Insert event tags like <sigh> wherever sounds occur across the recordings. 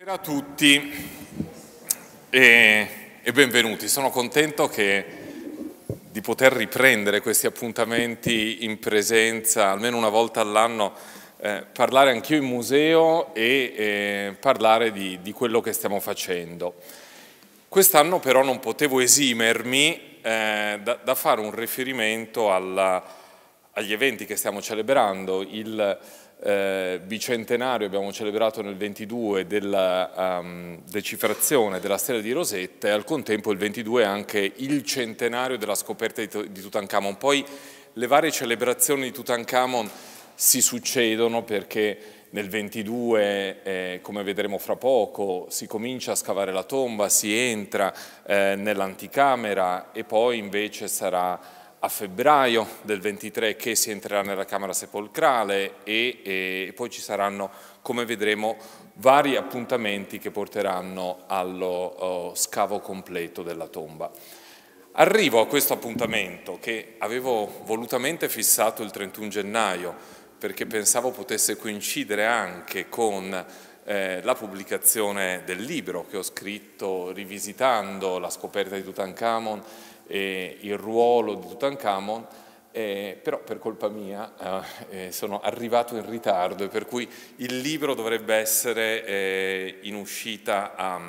Buonasera a tutti e, e benvenuti. Sono contento che, di poter riprendere questi appuntamenti in presenza, almeno una volta all'anno, eh, parlare anch'io in museo e eh, parlare di, di, quello che stiamo facendo. Quest'anno però non potevo esimermi eh, da, da, fare un riferimento alla, agli eventi che stiamo celebrando, il eh, bicentenario abbiamo celebrato nel 22 della um, decifrazione della stella di Rosetta e al contempo il 22 è anche il centenario della scoperta di, di Tutankhamon. Poi le varie celebrazioni di Tutankhamon si succedono perché nel 22, eh, come vedremo fra poco, si comincia a scavare la tomba, si entra eh, nell'anticamera e poi invece sarà a febbraio del 23 che si entrerà nella Camera Sepolcrale e, e poi ci saranno, come vedremo, vari appuntamenti che porteranno allo uh, scavo completo della tomba. Arrivo a questo appuntamento che avevo volutamente fissato il 31 gennaio perché pensavo potesse coincidere anche con eh, la pubblicazione del libro che ho scritto rivisitando la scoperta di Tutankhamon eh, il ruolo di Tutankhamon, eh, però per colpa mia eh, eh, sono arrivato in ritardo e per cui il libro dovrebbe essere eh, in uscita a,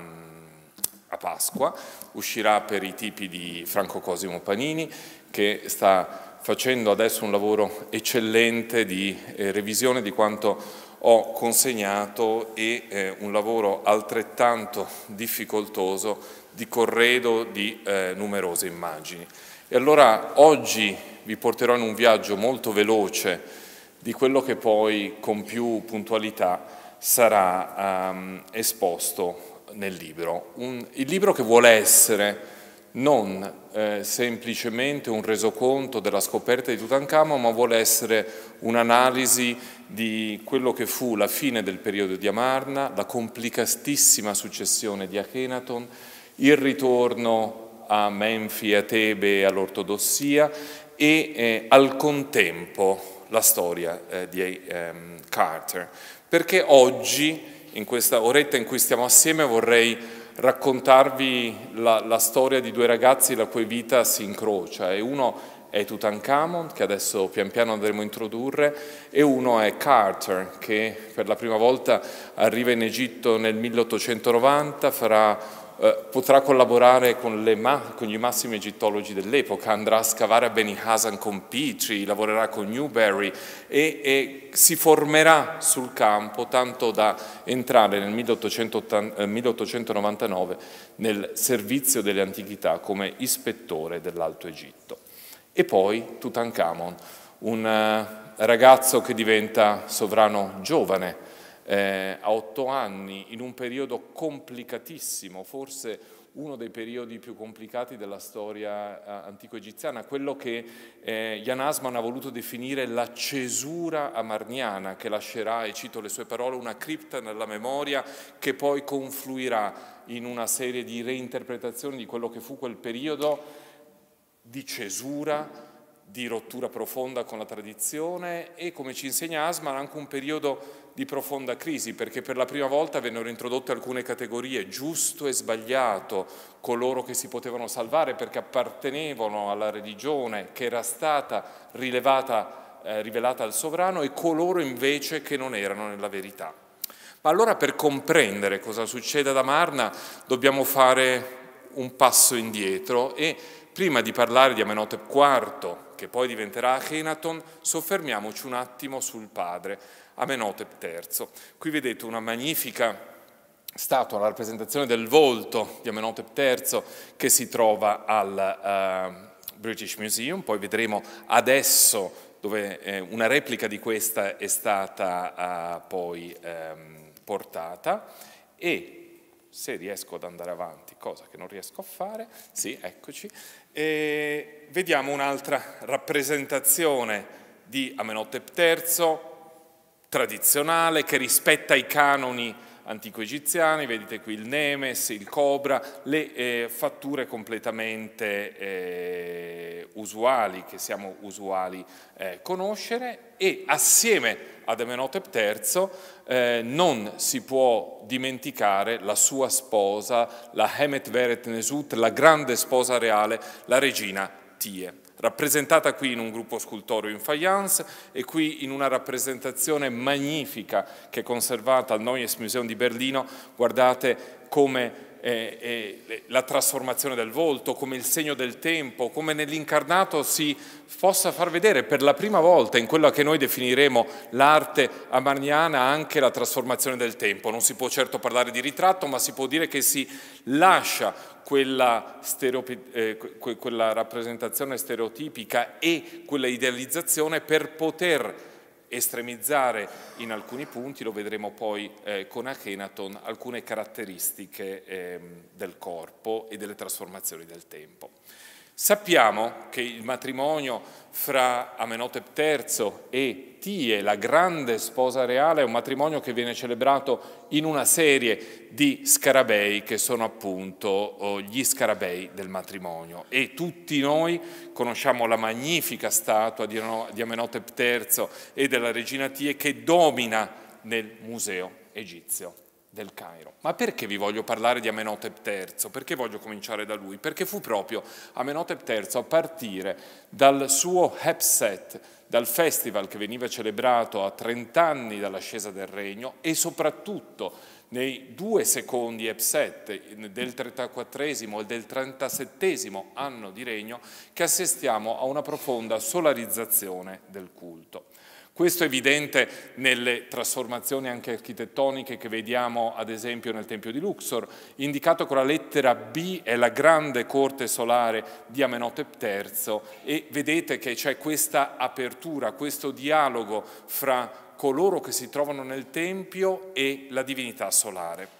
a Pasqua, uscirà per i tipi di Franco Cosimo Panini che sta facendo adesso un lavoro eccellente di eh, revisione di quanto ho consegnato e eh, un lavoro altrettanto difficoltoso di corredo di eh, numerose immagini. E allora oggi vi porterò in un viaggio molto veloce di quello che poi con più puntualità sarà um, esposto nel libro. Un, il libro che vuole essere non eh, semplicemente un resoconto della scoperta di Tutankhamon, ma vuole essere un'analisi di quello che fu la fine del periodo di Amarna, la complicatissima successione di Akhenaton, il ritorno a Menfi, a Tebe, all'ortodossia e eh, al contempo la storia eh, di eh, ehm, Carter. Perché oggi, in questa oretta in cui stiamo assieme, vorrei raccontarvi la, la storia di due ragazzi la cui vita si incrocia e uno è Tutankhamon, che adesso pian piano andremo a introdurre, e uno è Carter, che per la prima volta arriva in Egitto nel 1890, farà eh, potrà collaborare con, ma- con, i massimi egittologi dell'epoca, andrà a scavare a Beni Hasan con Petrie, lavorerà con Newberry e, e, si formerà sul campo tanto da entrare nel 1880, eh, 1899 nel servizio delle antichità come ispettore dell'Alto Egitto. E poi Tutankhamon, un eh, ragazzo che diventa sovrano giovane, eh, a otto anni, in un periodo complicatissimo, forse uno dei periodi più complicati della storia eh, antico-egiziana, quello che eh, Jan Asman ha voluto definire la cesura amarniana, che lascerà, e cito le sue parole, una cripta nella memoria che poi confluirà in una serie di reinterpretazioni di quello che fu quel periodo di cesura di rottura profonda con la tradizione e, come ci insegna Asman, anche un periodo di profonda crisi, perché per la prima volta vennero introdotte alcune categorie, giusto e sbagliato, coloro che si potevano salvare perché appartenevano alla religione che era stata rilevata, eh, rivelata al sovrano e coloro invece che non erano nella verità. Ma allora per comprendere cosa succede ad Amarna dobbiamo fare un passo indietro e prima di parlare di Amenhotep IV, che poi diventerà Achenaton, soffermiamoci un attimo sul padre, Amenhotep III. Qui vedete una magnifica statua, la rappresentazione del volto di Amenhotep III che si trova al uh, British Museum, poi vedremo adesso dove eh, una replica di questa è stata uh, poi um, portata e se riesco ad andare avanti, cosa che non riesco a fare, sì, eccoci, e vediamo un'altra rappresentazione di Amenhotep III, tradizionale, che rispetta i canoni antico egiziani, vedete qui il Nemes, il Cobra, le eh, fatture completamente eh, usuali che siamo usuali eh, conoscere e assieme ad Amenhotep III eh, non si può dimenticare la sua sposa, la Hemet Veret Nesut, la grande sposa reale, la regina Tie rappresentata qui in un gruppo scultoreo in faience e qui in una rappresentazione magnifica che è conservata al Neues Museum di Berlino, guardate come eh, eh, la trasformazione del volto, come il segno del tempo, come nell'incarnato si possa far vedere per la prima volta in quella che noi definiremo l'arte amarniana anche la trasformazione del tempo. Non si può certo parlare di ritratto, ma si può dire che si lascia quella, eh, quella rappresentazione stereotipica e quella idealizzazione per poter estremizzare in alcuni punti, lo vedremo poi eh, con Akhenaton, alcune caratteristiche eh, del corpo e delle trasformazioni del tempo. Sappiamo che il matrimonio fra Amenhotep III e Tie, la grande sposa reale, è un matrimonio che viene celebrato in una serie di scarabei che sono appunto oh, gli scarabei del matrimonio. E tutti noi conosciamo la magnifica statua di Amenhotep III e della regina Tie che domina nel museo egizio del Cairo. Ma perché vi voglio parlare di Amenhotep III? Perché voglio cominciare da lui? Perché fu proprio Amenhotep III a partire dal suo Hepset, dal festival che veniva celebrato a 30 anni dall'ascesa del regno e soprattutto nei due secondi Hepset del 34 e del 37 anno di regno che assistiamo a una profonda solarizzazione del culto. Questo è evidente nelle trasformazioni anche architettoniche che vediamo ad esempio nel Tempio di Luxor, indicato con la lettera B è la grande corte solare di Amenhotep III e vedete che c'è questa apertura, questo dialogo fra coloro che si trovano nel Tempio e la divinità solare.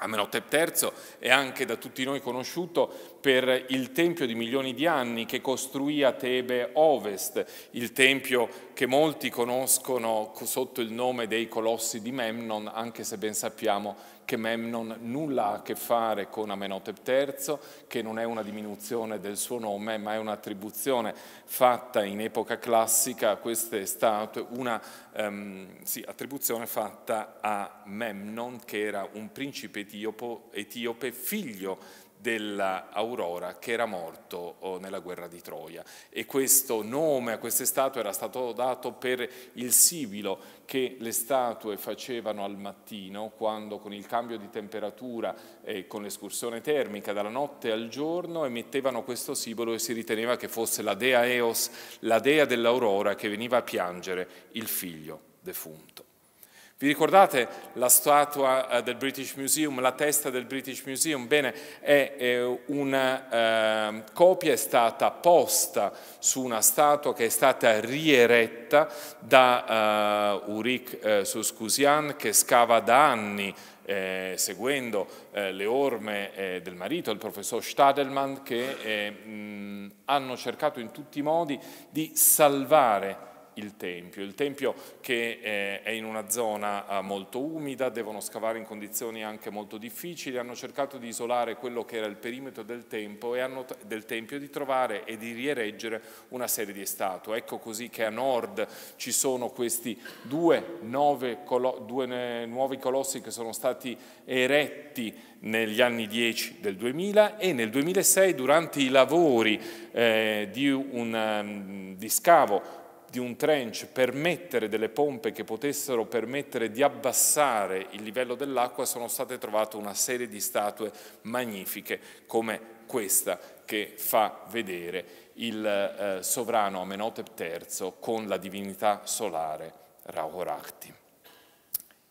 Amenhotep III è anche da tutti noi conosciuto per il tempio di milioni di anni che costruì a Tebe Ovest, il tempio che molti conoscono sotto il nome dei Colossi di Memnon, anche se ben sappiamo che Memnon nulla ha a che fare con Amenhotep III, che non è una diminuzione del suo nome, ma è un'attribuzione fatta in epoca classica a queste statue, una um, sì, attribuzione fatta a Memnon, che era un principe etiopo, etiope figlio dell'Aurora che era morto oh, nella guerra di Troia e questo nome a queste statue era stato dato per il sibilo che le statue facevano al mattino quando con il cambio di temperatura e con l'escursione termica dalla notte al giorno emettevano questo sibilo e si riteneva che fosse la dea Eos, la dea dell'Aurora che veniva a piangere il figlio defunto. Vi ricordate la statua eh, del British Museum, la testa del British Museum? Bene, è, una eh, copia è stata posta su una statua che è stata rieretta da eh, Ulrich eh, Suscusian che scava da anni eh, seguendo eh, le orme eh, del marito, il professor Stadelman, che eh, mh, hanno cercato in tutti i modi di salvare il Tempio. Il Tempio che eh, è in una zona eh, molto umida, devono scavare in condizioni anche molto difficili, hanno cercato di isolare quello che era il perimetro del, tempo e hanno, del Tempio di trovare e di riereggere una serie di statue. Ecco così che a nord ci sono questi due, colo due nuovi colossi che sono stati eretti negli anni 10 del 2000 e nel 2006 durante i lavori eh, di, un, mm, di scavo di un trench per mettere delle pompe che potessero permettere di abbassare il livello dell'acqua sono state trovate una serie di statue magnifiche come questa che fa vedere il eh, sovrano Amenhotep III con la divinità solare Rauhorakti.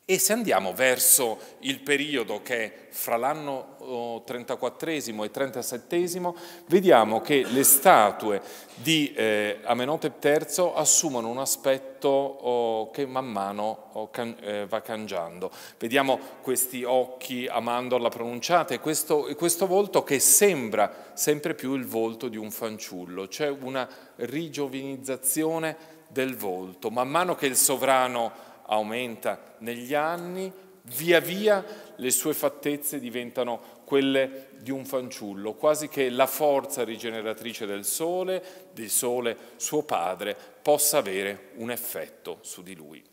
E se andiamo verso il periodo che è fra l'anno 34 e 37, vediamo che le statue di eh, Amenhotep III assumono un aspetto oh, che man mano oh, eh, va cambiando. Vediamo questi occhi a mandorla pronunciata e questo, questo volto che sembra sempre più il volto di un fanciullo, c'è una rigiovinizzazione del volto. Man mano che il sovrano aumenta negli anni, via via le sue fattezze diventano quelle di un fanciullo, quasi che la forza rigeneratrice del Sole, del Sole suo padre, possa avere un effetto su di lui.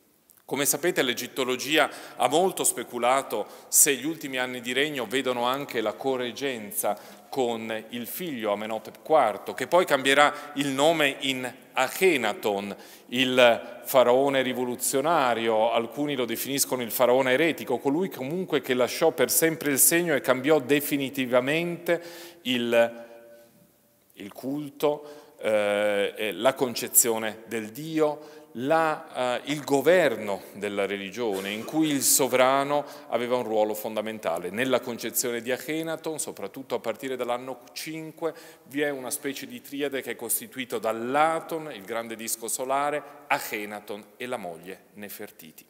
Come sapete l'egittologia ha molto speculato se gli ultimi anni di regno vedono anche la coregenza, con il figlio Amenhotep IV, che poi cambierà il nome in Akhenaton, il faraone rivoluzionario, alcuni lo definiscono il faraone eretico, colui comunque che lasciò per sempre il segno e cambiò definitivamente il, il culto, eh, la concezione del Dio, la, eh, il governo della religione, in cui il sovrano aveva un ruolo fondamentale. Nella concezione di Achenaton, soprattutto a partire dall'anno 5, vi è una specie di triade che è costituita dall'Aton, il grande disco solare, Achenaton e la moglie Nefertiti.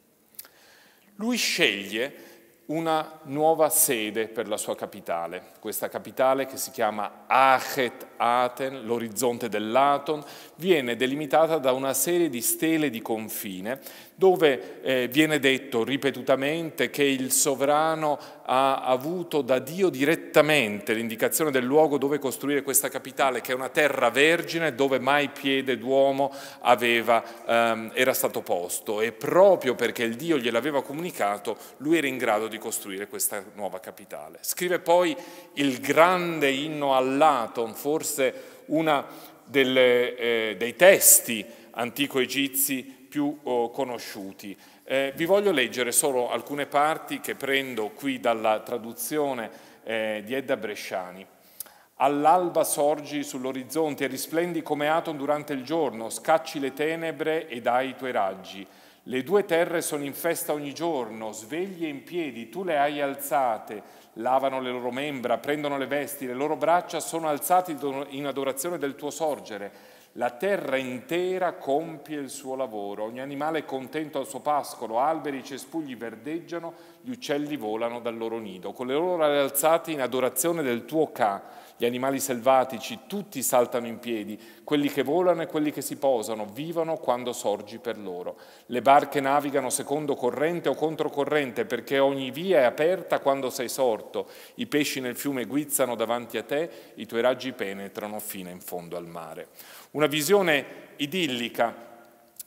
Lui sceglie una nuova sede per la sua capitale, questa capitale che si chiama Achet Aten, l'orizzonte dell'Aton, viene delimitata da una serie di stele di confine dove eh, viene detto ripetutamente che il sovrano ha avuto da Dio direttamente l'indicazione del luogo dove costruire questa capitale, che è una terra vergine dove mai piede d'uomo aveva, ehm, era stato posto e proprio perché il Dio gliel'aveva comunicato lui era in grado di costruire questa nuova capitale. Scrive poi il grande inno all'Aton, forse uno eh, dei testi antico-egizi più oh, conosciuti. Eh, vi voglio leggere solo alcune parti che prendo qui dalla traduzione eh, di Edda Bresciani. All'alba sorgi sull'orizzonte e risplendi come Aton durante il giorno, scacci le tenebre e dai i tuoi raggi. Le due terre sono in festa ogni giorno, svegli e in piedi, tu le hai alzate, lavano le loro membra, prendono le vesti, le loro braccia sono alzate in adorazione del tuo sorgere. La terra intera compie il suo lavoro, ogni animale è contento al suo pascolo, alberi e cespugli verdeggiano, gli uccelli volano dal loro nido. Con le loro ali alzate in adorazione del tuo ca, gli animali selvatici, tutti saltano in piedi, quelli che volano e quelli che si posano, vivono quando sorgi per loro. Le barche navigano secondo corrente o controcorrente, perché ogni via è aperta quando sei sorto. I pesci nel fiume guizzano davanti a te, i tuoi raggi penetrano fino in fondo al mare una visione idillica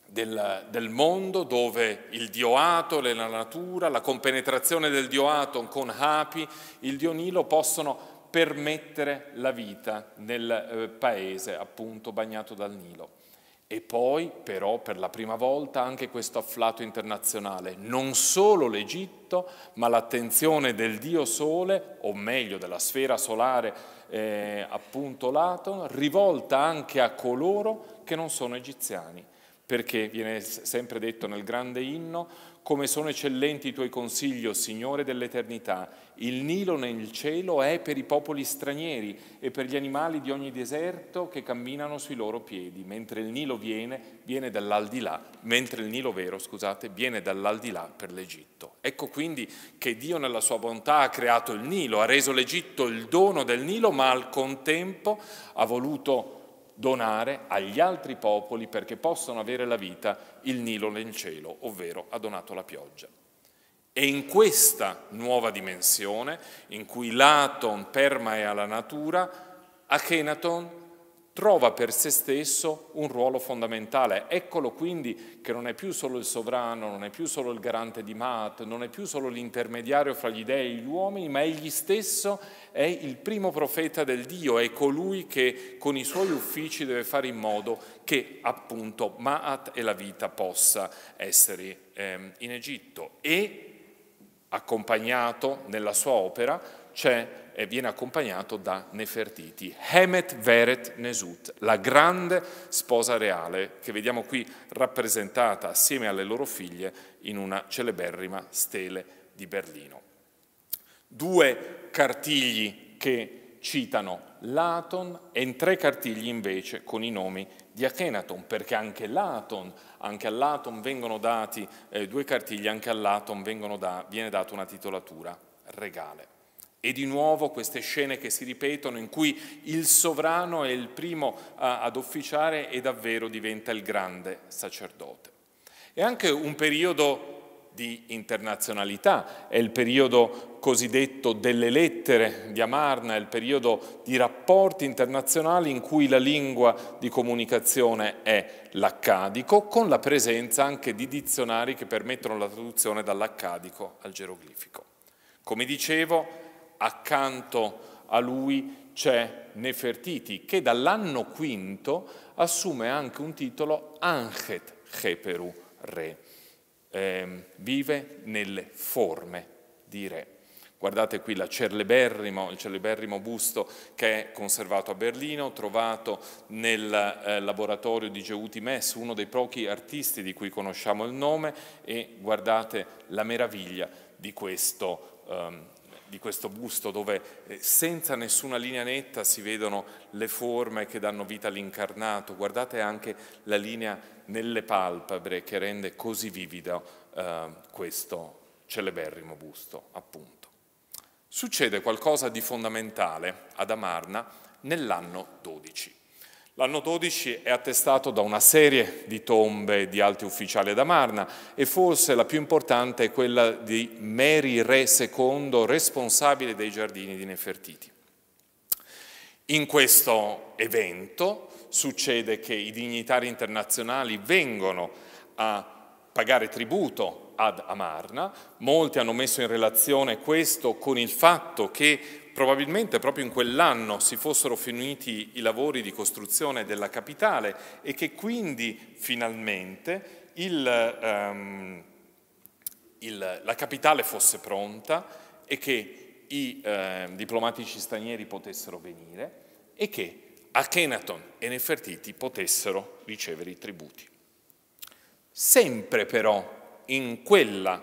del, del, mondo dove il dio e la natura, la compenetrazione del dio Aton con Hapi, il dio Nilo possono permettere la vita nel eh, paese appunto bagnato dal Nilo. E poi però per la prima volta anche questo afflato internazionale, non solo l'Egitto, ma l'attenzione del Dio Sole, o meglio della sfera solare eh, appunto lato, rivolta anche a coloro che non sono egiziani, perché viene sempre detto nel grande inno come sono eccellenti i tuoi consigli, o Signore dell'eternità. Il Nilo nel cielo è per i popoli stranieri e per gli animali di ogni deserto che camminano sui loro piedi, mentre il Nilo viene, viene dall'aldilà, mentre il Nilo vero, scusate, viene dall'aldilà per l'Egitto. Ecco quindi che Dio nella sua bontà ha creato il Nilo, ha reso l'Egitto il dono del Nilo, ma al contempo ha voluto donare agli altri popoli perché possano avere la vita il Nilo nel cielo, ovvero ha donato la pioggia. E in questa nuova dimensione, in cui l'Aton perma alla natura, Akhenaton trova per se stesso un ruolo fondamentale. Eccolo quindi che non è più solo il sovrano, non è più solo il garante di Maat, non è più solo l'intermediario fra gli dei e gli uomini, ma egli stesso è il primo profeta del Dio, è colui che con i suoi uffici deve fare in modo che appunto Maat e la vita possa essere ehm, in Egitto. E accompagnato nella sua opera c'è e viene accompagnato da Nefertiti, Hemet Veret Nesut, la grande sposa reale che vediamo qui rappresentata assieme alle loro figlie in una celeberrima stele di Berlino. Due cartigli che citano Laton e in tre cartigli invece con i nomi di Achenaton, perché anche Laton, anche all'Aton vengono dati eh, due cartigli, anche all'Aton da, viene data una titolatura regale. E di nuovo queste scene che si ripetono in cui il sovrano è il primo ad officiare e davvero diventa il grande sacerdote. È anche un periodo di internazionalità, è il periodo cosiddetto delle lettere di Amarna, è il periodo di rapporti internazionali in cui la lingua di comunicazione è l'accadico, con la presenza anche di dizionari che permettono la traduzione dall'accadico al geroglifico. Come dicevo, accanto a lui c'è Nefertiti, che dall'anno quinto assume anche un titolo Anchet Heperu Re, eh, vive nelle forme di re. Guardate qui il celeberrimo busto che è conservato a Berlino, trovato nel eh, laboratorio di Geuti Mess, uno dei pochi artisti di cui conosciamo il nome, e guardate la meraviglia di questo ehm, di questo busto dove eh, senza nessuna linea netta si vedono le forme che danno vita all'incarnato. Guardate anche la linea nelle palpebre che rende così vivido eh, questo celeberrimo busto, appunto. Succede qualcosa di fondamentale ad Amarna nell'anno 12. L'anno 12 è attestato da una serie di tombe di alti ufficiali ad Amarna e forse la più importante è quella di Mary Re II, responsabile dei giardini di Nefertiti. In questo evento succede che i dignitari internazionali vengono a pagare tributo ad Amarna, molti hanno messo in relazione questo con il fatto che Probabilmente proprio in quell'anno si fossero finiti i lavori di costruzione della capitale e che quindi finalmente il, um, il, la capitale fosse pronta e che i eh, diplomatici stranieri potessero venire e che Achenaton e Nefertiti potessero ricevere i tributi. Sempre però in quella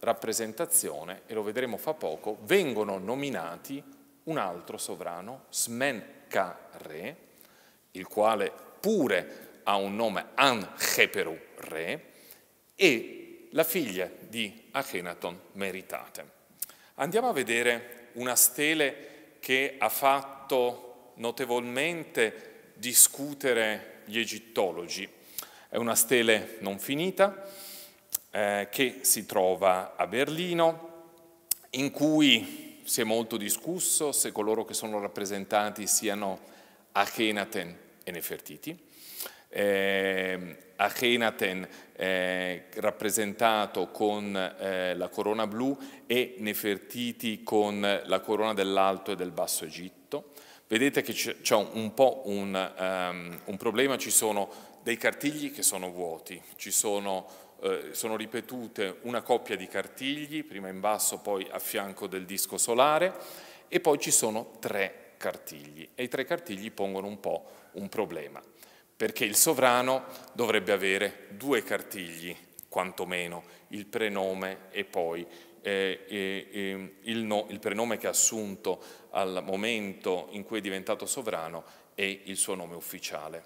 rappresentazione, e lo vedremo fra poco, vengono nominati un altro sovrano, smen ka re il quale pure ha un nome an heperu re e la figlia di Achenaton Meritate. Andiamo a vedere una stele che ha fatto notevolmente discutere gli egittologi. È una stele non finita, eh, che si trova a Berlino, in cui si è molto discusso se coloro che sono rappresentati siano Achenaten e Nefertiti. Eh, Achenaten eh, rappresentato con eh, la corona blu e Nefertiti con la corona dell'Alto e del Basso Egitto. Vedete che c'è un po' un, um, un problema, ci sono dei cartigli che sono vuoti, ci sono eh, sono ripetute una coppia di cartigli, prima in basso, poi a fianco del disco solare, e poi ci sono tre cartigli. E i tre cartigli pongono un po' un problema, perché il sovrano dovrebbe avere due cartigli, quantomeno, il prenome e poi eh, eh, il, no, il prenome che ha assunto al momento in cui è diventato sovrano e il suo nome ufficiale.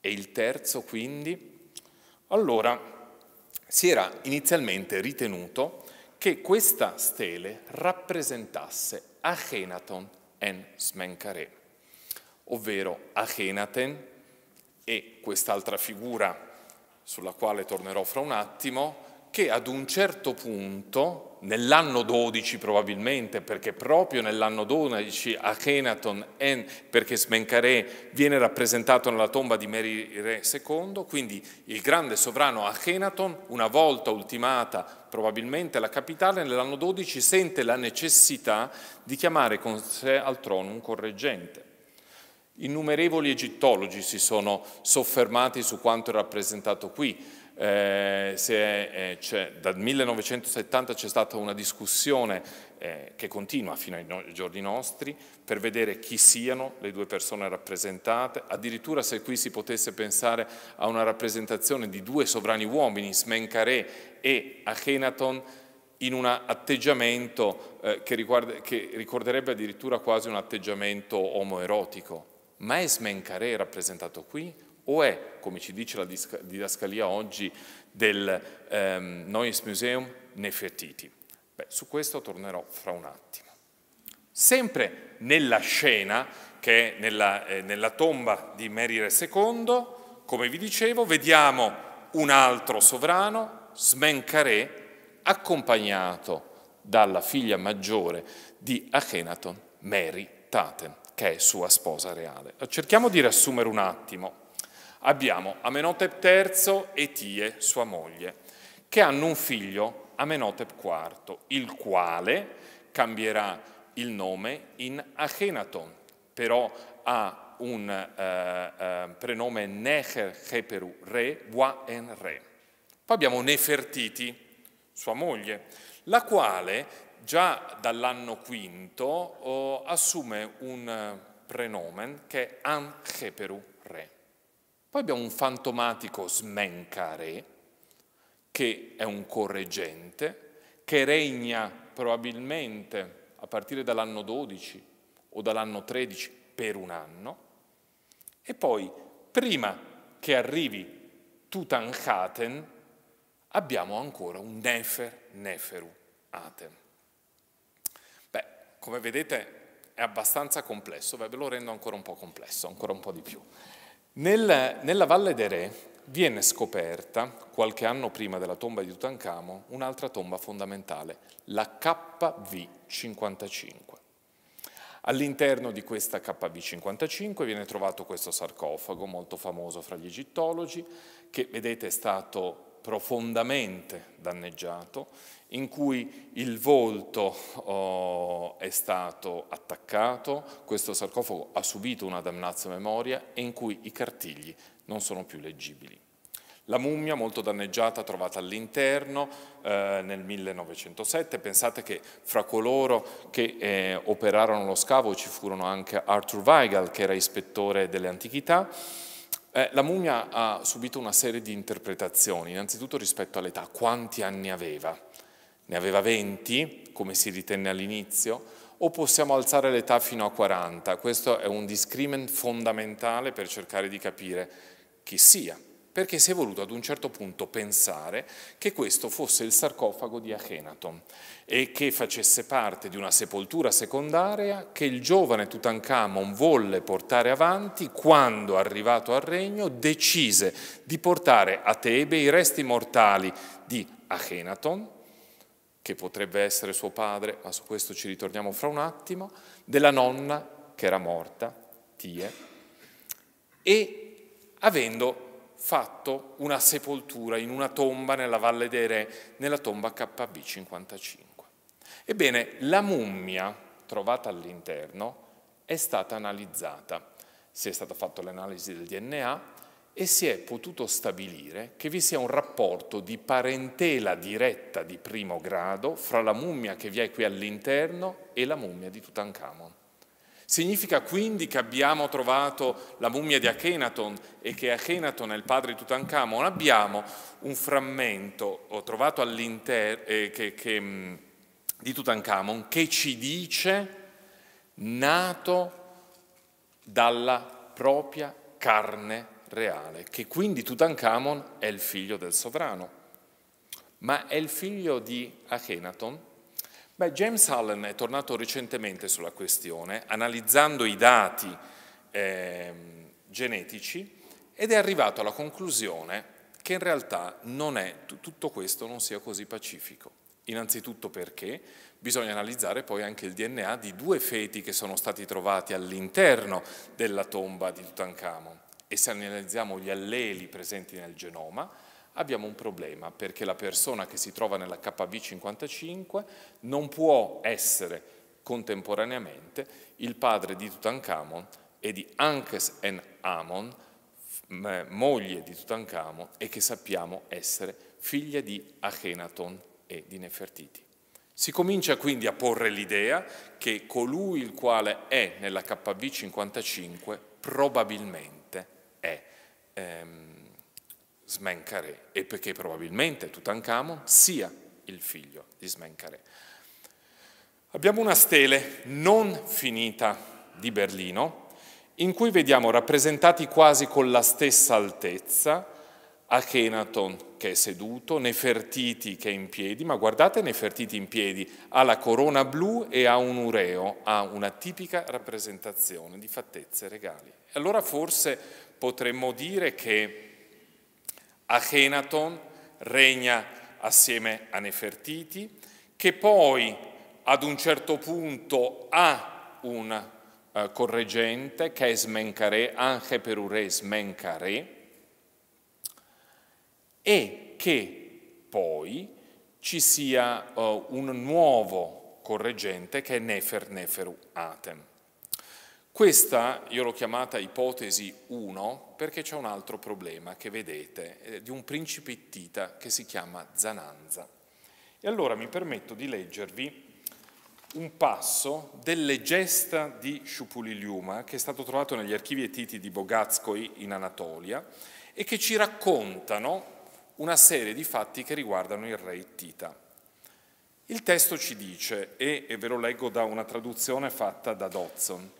E il terzo quindi? Allora, si era inizialmente ritenuto che questa stele rappresentasse Achenaton en Smencaré, ovvero Achenaten e quest'altra figura sulla quale tornerò fra un attimo, che ad un certo punto, nell'anno 12 probabilmente, perché proprio nell'anno 12 Akhenaton, perché Smencare viene rappresentato nella tomba di Meri Re II, quindi il grande sovrano Akhenaton, una volta ultimata probabilmente la capitale, nell'anno 12 sente la necessità di chiamare con sé al trono un correggente. Innumerevoli egittologi si sono soffermati su quanto è rappresentato qui eh, se, eh, dal 1970 c'è stata una discussione eh, che continua fino ai no giorni nostri per vedere chi siano le due persone rappresentate, addirittura se qui si potesse pensare a una rappresentazione di due sovrani uomini, Smenkaré e Akhenaton, in un atteggiamento eh, che, riguarda, che ricorderebbe addirittura quasi un atteggiamento omoerotico. Ma è Smenkaré rappresentato qui o è, come ci dice la didascalia oggi del ehm, Neues Museum, Nefertiti? Beh, su questo tornerò fra un attimo. Sempre nella scena, che è nella, eh, nella tomba di Merire II, come vi dicevo, vediamo un altro sovrano, Smencaré, accompagnato dalla figlia maggiore di Akhenaton, Mary Taten, che è sua sposa reale. Cerchiamo di riassumere un attimo abbiamo Amenhotep III e Tie, sua moglie, che hanno un figlio, Amenhotep IV, il quale cambierà il nome in Akhenaton, però ha un eh, eh, prenome Neher Heperu Re, Wa En Re. Poi abbiamo Nefertiti, sua moglie, la quale già dall'anno V oh, assume un eh, prenomen che è An Heperu, poi abbiamo un fantomatico smencare, che è un correggente, che regna probabilmente a partire dall'anno 12 o dall'anno 13 per un anno, e poi prima che arrivi Tutankhaten abbiamo ancora un Nefer Neferu Aten. Beh, come vedete è abbastanza complesso, ve lo rendo ancora un po' complesso, ancora un po' di più. Nel, nella Valle dei Re viene scoperta, qualche anno prima della tomba di Tutankhamon, un'altra tomba fondamentale, la KV55. All'interno di questa KV55 viene trovato questo sarcofago molto famoso fra gli egittologi, che vedete è stato profondamente danneggiato, in cui il volto oh, è stato attaccato, questo sarcofago ha subito una damnazio memoria e in cui i cartigli non sono più leggibili. La mummia molto danneggiata trovata all'interno eh, nel 1907, pensate che fra coloro che eh, operarono lo scavo ci furono anche Arthur Weigel che era ispettore delle antichità, eh, la mummia ha subito una serie di interpretazioni, innanzitutto rispetto all'età, quanti anni aveva? Ne aveva 20, come si ritenne all'inizio, o possiamo alzare l'età fino a 40? Questo è un discrimen fondamentale per cercare di capire chi sia perché si è voluto ad un certo punto pensare che questo fosse il sarcofago di Achenaton e che facesse parte di una sepoltura secondaria che il giovane Tutankhamon volle portare avanti quando, arrivato al regno, decise di portare a Tebe i resti mortali di Achenaton, che potrebbe essere suo padre, ma su questo ci ritorniamo fra un attimo, della nonna che era morta, Tie, e avendo fatto una sepoltura in una tomba nella Valle dei Re, nella tomba KB55. Ebbene, la mummia trovata all'interno è stata analizzata, si è stata fatta l'analisi del DNA e si è potuto stabilire che vi sia un rapporto di parentela diretta di primo grado fra la mummia che vi è qui all'interno e la mummia di Tutankhamon. Significa quindi che abbiamo trovato la mummia di Akhenaton e che Akhenaton è il padre di Tutankhamon. Abbiamo un frammento trovato eh, che, che, mm, di Tutankhamon che ci dice nato dalla propria carne reale, che quindi Tutankhamon è il figlio del sovrano, ma è il figlio di Akhenaton Beh, James Allen è tornato recentemente sulla questione, analizzando i dati eh, genetici, ed è arrivato alla conclusione che in realtà è, tutto questo non sia così pacifico. Innanzitutto perché bisogna analizzare poi anche il DNA di due feti che sono stati trovati all'interno della tomba di Tutankhamon e se analizziamo gli alleli presenti nel genoma, abbiamo un problema perché la persona che si trova nella kv 55 non può essere contemporaneamente il padre di Tutankhamon e di Ankes en Amon, eh, moglie di Tutankhamon e che sappiamo essere figlia di Achenaton e di Nefertiti. Si comincia quindi a porre l'idea che colui il quale è nella KV55 probabilmente è ehm, Smencare e perché probabilmente Tutankhamon sia il figlio di Smencare. Abbiamo una stele non finita di Berlino in cui vediamo rappresentati quasi con la stessa altezza Akhenaton che è seduto, Nefertiti che è in piedi, ma guardate Nefertiti in piedi, ha la corona blu e ha un ureo, ha una tipica rappresentazione di fattezze regali. Allora forse potremmo dire che Achenaton regna assieme a Nefertiti, che poi ad un certo punto ha un eh, correggente che è Smencare, anche per Ure Smencare, e che poi ci sia eh, un nuovo correggente che è Nefer Neferu Atem. Questa io l'ho chiamata ipotesi 1 perché c'è un altro problema che vedete, eh, di un principe ittita che si chiama Zananza. E allora mi permetto di leggervi un passo delle gesta di Shupuliliuma che è stato trovato negli archivi ettiti di Bogazkoi in Anatolia e che ci raccontano una serie di fatti che riguardano il re ittita. Il testo ci dice, e ve lo leggo da una traduzione fatta da Dodson,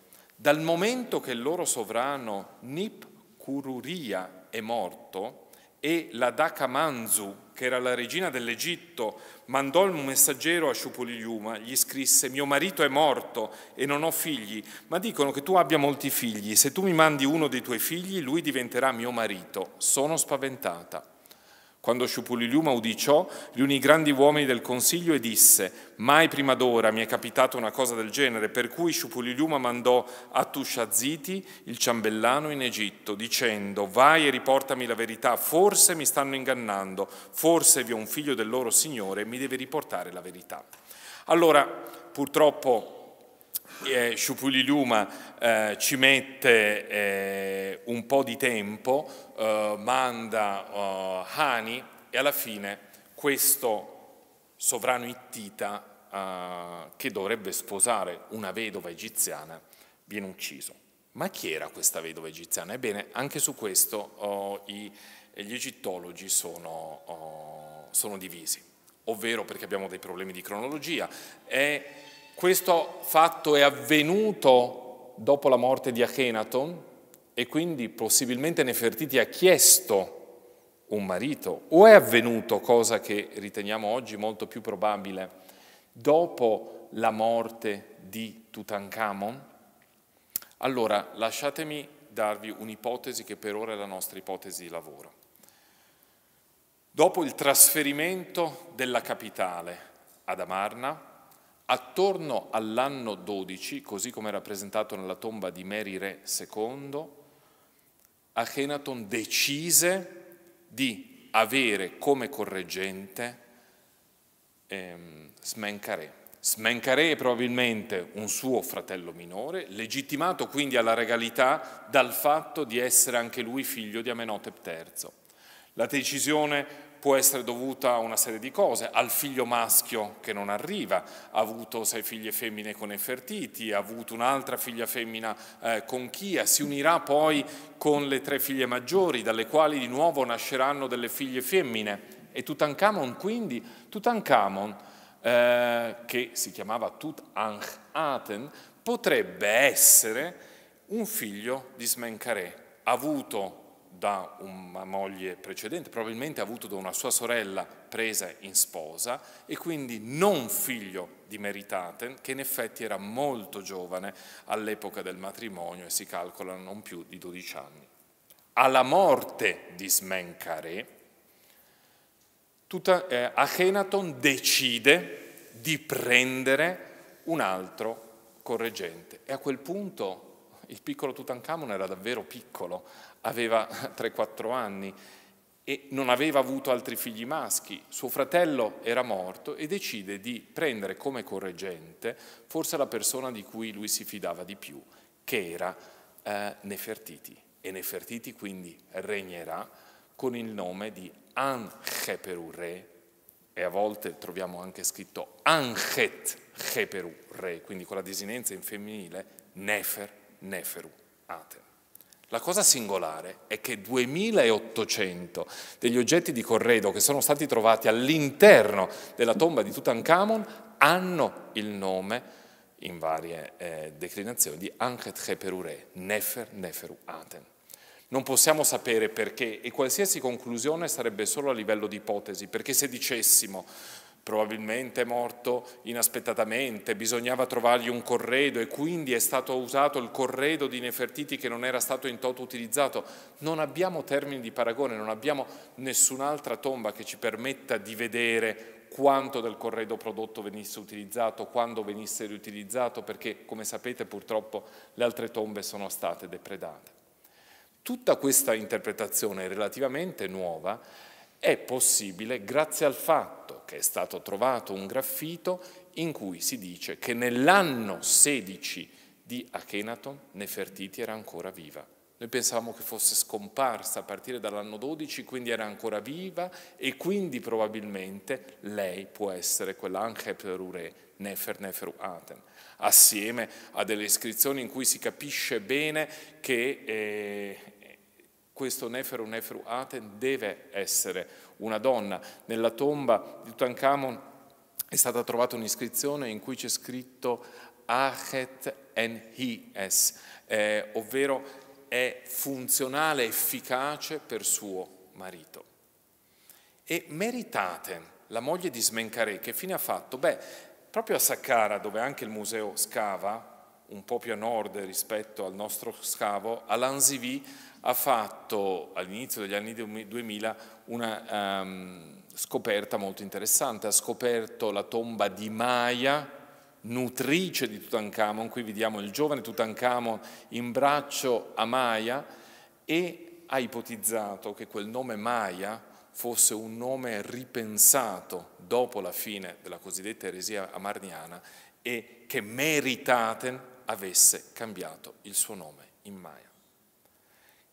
dal momento che il loro sovrano Nip Kururia è morto e la Dakamanzu, che era la regina dell'Egitto, mandò un messaggero a Shupuliuma, gli scrisse mio marito è morto e non ho figli, ma dicono che tu abbia molti figli, se tu mi mandi uno dei tuoi figli lui diventerà mio marito, sono spaventata. Quando Sciupuliliuma udì ciò, riunì grandi uomini del consiglio e disse: Mai prima d'ora mi è capitata una cosa del genere. Per cui Sciupuliliuma mandò Atushazziti, il ciambellano, in Egitto, dicendo: Vai e riportami la verità. Forse mi stanno ingannando, forse vi ho un figlio del loro signore e mi deve riportare la verità. Allora, purtroppo eh, Luma eh, ci mette eh, un po' di tempo, eh, manda eh, Hani e alla fine questo sovrano ittita eh, che dovrebbe sposare una vedova egiziana viene ucciso. Ma chi era questa vedova egiziana? Ebbene, anche su questo oh, i, gli egittologi sono, oh, sono divisi ovvero perché abbiamo dei problemi di cronologia, è questo fatto è avvenuto dopo la morte di Achenaton e quindi possibilmente Nefertiti ha chiesto un marito o è avvenuto, cosa che riteniamo oggi molto più probabile, dopo la morte di Tutankhamon? Allora, lasciatemi darvi un'ipotesi che per ora è la nostra ipotesi di lavoro. Dopo il trasferimento della capitale ad Amarna, Attorno all'anno 12, così come rappresentato nella tomba di Meri Re II, Akhenaton decise di avere come correggente ehm, Smenkare. Smenkare è probabilmente un suo fratello minore, legittimato quindi alla regalità dal fatto di essere anche lui figlio di Amenhotep III. La decisione può essere dovuta a una serie di cose, al figlio maschio che non arriva, ha avuto sei figlie femmine con Efertiti, ha avuto un'altra figlia femmina eh, con Chia, si unirà poi con le tre figlie maggiori, dalle quali di nuovo nasceranno delle figlie femmine. E Tutankhamon quindi, Tutankhamon, eh, che si chiamava Tutankhaten, potrebbe essere un figlio di Smenkaré, avuto da una moglie precedente, probabilmente avuto da una sua sorella presa in sposa e quindi non figlio di Meritaten, che in effetti era molto giovane all'epoca del matrimonio e si calcola non più di 12 anni. Alla morte di Smencare, tutta, eh, Achenaton decide di prendere un altro correggente e a quel punto il piccolo Tutankhamon era davvero piccolo, aveva 3-4 <laughs> anni e non aveva avuto altri figli maschi, suo fratello era morto e decide di prendere come correggente forse la persona di cui lui si fidava di più, che era eh, Nefertiti. E Nefertiti quindi regnerà con il nome di Ancheperu re, e a volte troviamo anche scritto Anchet Heperu re, quindi con la desinenza in femminile Nefer Neferu Aten. La cosa singolare è che 2800 degli oggetti di corredo che sono stati trovati all'interno della tomba di Tutankhamon hanno il nome in varie eh, declinazioni di Ankhet Heperure, Nefer Neferu Aten. Non possiamo sapere perché e qualsiasi conclusione sarebbe solo a livello di ipotesi, perché se dicessimo probabilmente è morto inaspettatamente, bisognava trovargli un corredo e quindi è stato usato il corredo di Nefertiti che non era stato in toto utilizzato. Non abbiamo termini di paragone, non abbiamo nessun'altra tomba che ci permetta di vedere quanto del corredo prodotto venisse utilizzato, quando venisse riutilizzato, perché come sapete purtroppo le altre tombe sono state depredate. Tutta questa interpretazione relativamente nuova è possibile grazie al fatto che è stato trovato un graffito in cui si dice che nell'anno 16 di Achenaton Nefertiti era ancora viva. Noi pensavamo che fosse scomparsa a partire dall'anno 12, quindi era ancora viva e quindi probabilmente lei può essere quell'Anheperure Nefer Neferu Aten, assieme a delle iscrizioni in cui si capisce bene che eh, questo Neferu Neferu Aten deve essere una donna. Nella tomba di Tutankhamon è stata trovata un'iscrizione in cui c'è scritto Achet en Hies, eh, ovvero è funzionale, efficace per suo marito. E Meritaten, la moglie di Smencaré, che fine ha fatto? Beh, proprio a Saqqara, dove anche il museo scava, un po' più a nord rispetto al nostro scavo, a Lanzivi ha fatto all'inizio degli anni 2000 una um, scoperta molto interessante, ha scoperto la tomba di Maya, nutrice di Tutankhamon, qui vediamo il giovane Tutankhamon in braccio a Maya e ha ipotizzato che quel nome Maya fosse un nome ripensato dopo la fine della cosiddetta eresia amarniana e che Meritaten avesse cambiato il suo nome in Maya.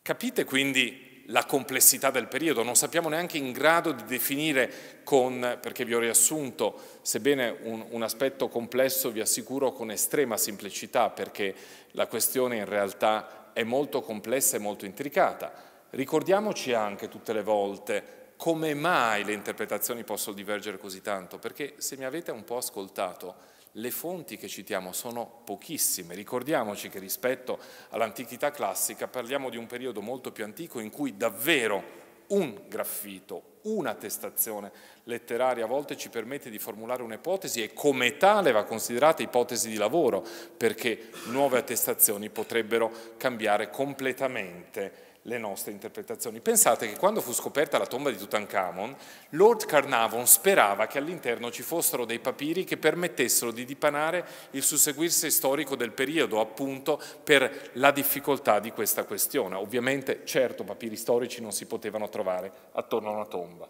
Capite quindi la complessità del periodo, non sappiamo neanche in grado di definire con, perché vi ho riassunto, sebbene un, un aspetto complesso vi assicuro con estrema semplicità, perché la questione in realtà è molto complessa e molto intricata. Ricordiamoci anche tutte le volte come mai le interpretazioni possono divergere così tanto? Perché se mi avete un po' ascoltato, le fonti che citiamo sono pochissime. Ricordiamoci che rispetto all'antichità classica parliamo di un periodo molto più antico in cui davvero un graffito, un'attestazione letteraria a volte ci permette di formulare un'ipotesi e come tale va considerata ipotesi di lavoro perché nuove attestazioni potrebbero cambiare completamente le nostre interpretazioni. Pensate che quando fu scoperta la tomba di Tutankhamon, Lord Carnavon sperava che all'interno ci fossero dei papiri che permettessero di dipanare il susseguirsi storico del periodo, appunto per la difficoltà di questa questione. Ovviamente, certo, papiri storici non si potevano trovare attorno a una tomba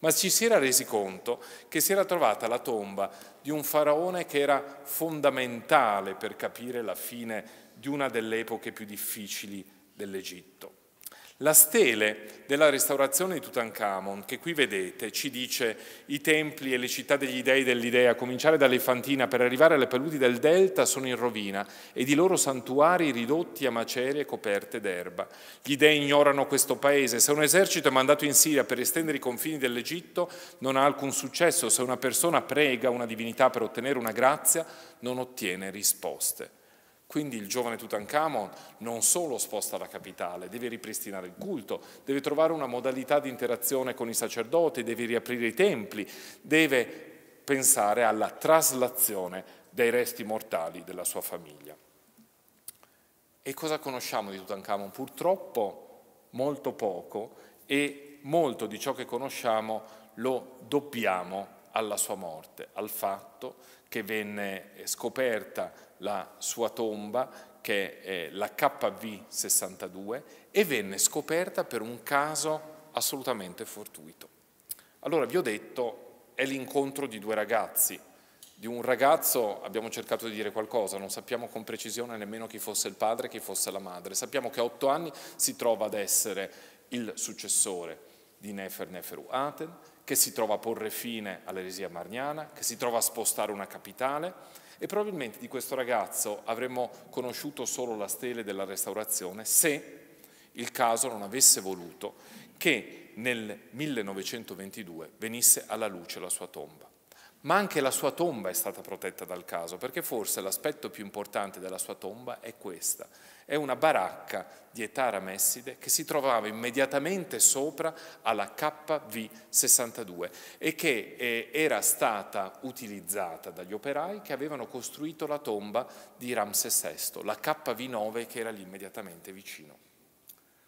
ma ci si era resi conto che si era trovata la tomba di un faraone che era fondamentale per capire la fine di una delle epoche più difficili dell'Egitto. La stele della restaurazione di Tutankhamon, che qui vedete, ci dice i templi e le città degli dei dell'Idea, a cominciare dall'Elefantina per arrivare alle paludi del delta, sono in rovina ed i loro santuari ridotti a macerie coperte d'erba. Gli dei ignorano questo paese. Se un esercito è mandato in Siria per estendere i confini dell'Egitto, non ha alcun successo. Se una persona prega una divinità per ottenere una grazia, non ottiene risposte. Quindi il giovane Tutankhamon non solo sposta la capitale, deve ripristinare il culto, deve trovare una modalità di interazione con i sacerdoti, deve riaprire i templi, deve pensare alla traslazione dei resti mortali della sua famiglia. E cosa conosciamo di Tutankhamon? Purtroppo molto poco e molto di ciò che conosciamo lo dobbiamo alla sua morte, al fatto che venne scoperta la sua tomba che è la KV62 e venne scoperta per un caso assolutamente fortuito. Allora vi ho detto è l'incontro di due ragazzi, di un ragazzo abbiamo cercato di dire qualcosa, non sappiamo con precisione nemmeno chi fosse il padre e chi fosse la madre, sappiamo che a otto anni si trova ad essere il successore di Nefer Neferu Aten, che si trova a porre fine all'eresia marniana, che si trova a spostare una capitale, e probabilmente di questo ragazzo avremmo conosciuto solo la stele della restaurazione se il caso non avesse voluto che nel 1922 venisse alla luce la sua tomba. Ma anche la sua tomba è stata protetta dal caso, perché forse l'aspetto più importante della sua tomba è questa, è una baracca di età ramesside che si trovava immediatamente sopra alla KV62 e che eh, era stata utilizzata dagli operai che avevano costruito la tomba di Ramses VI, la KV9 che era lì immediatamente vicino.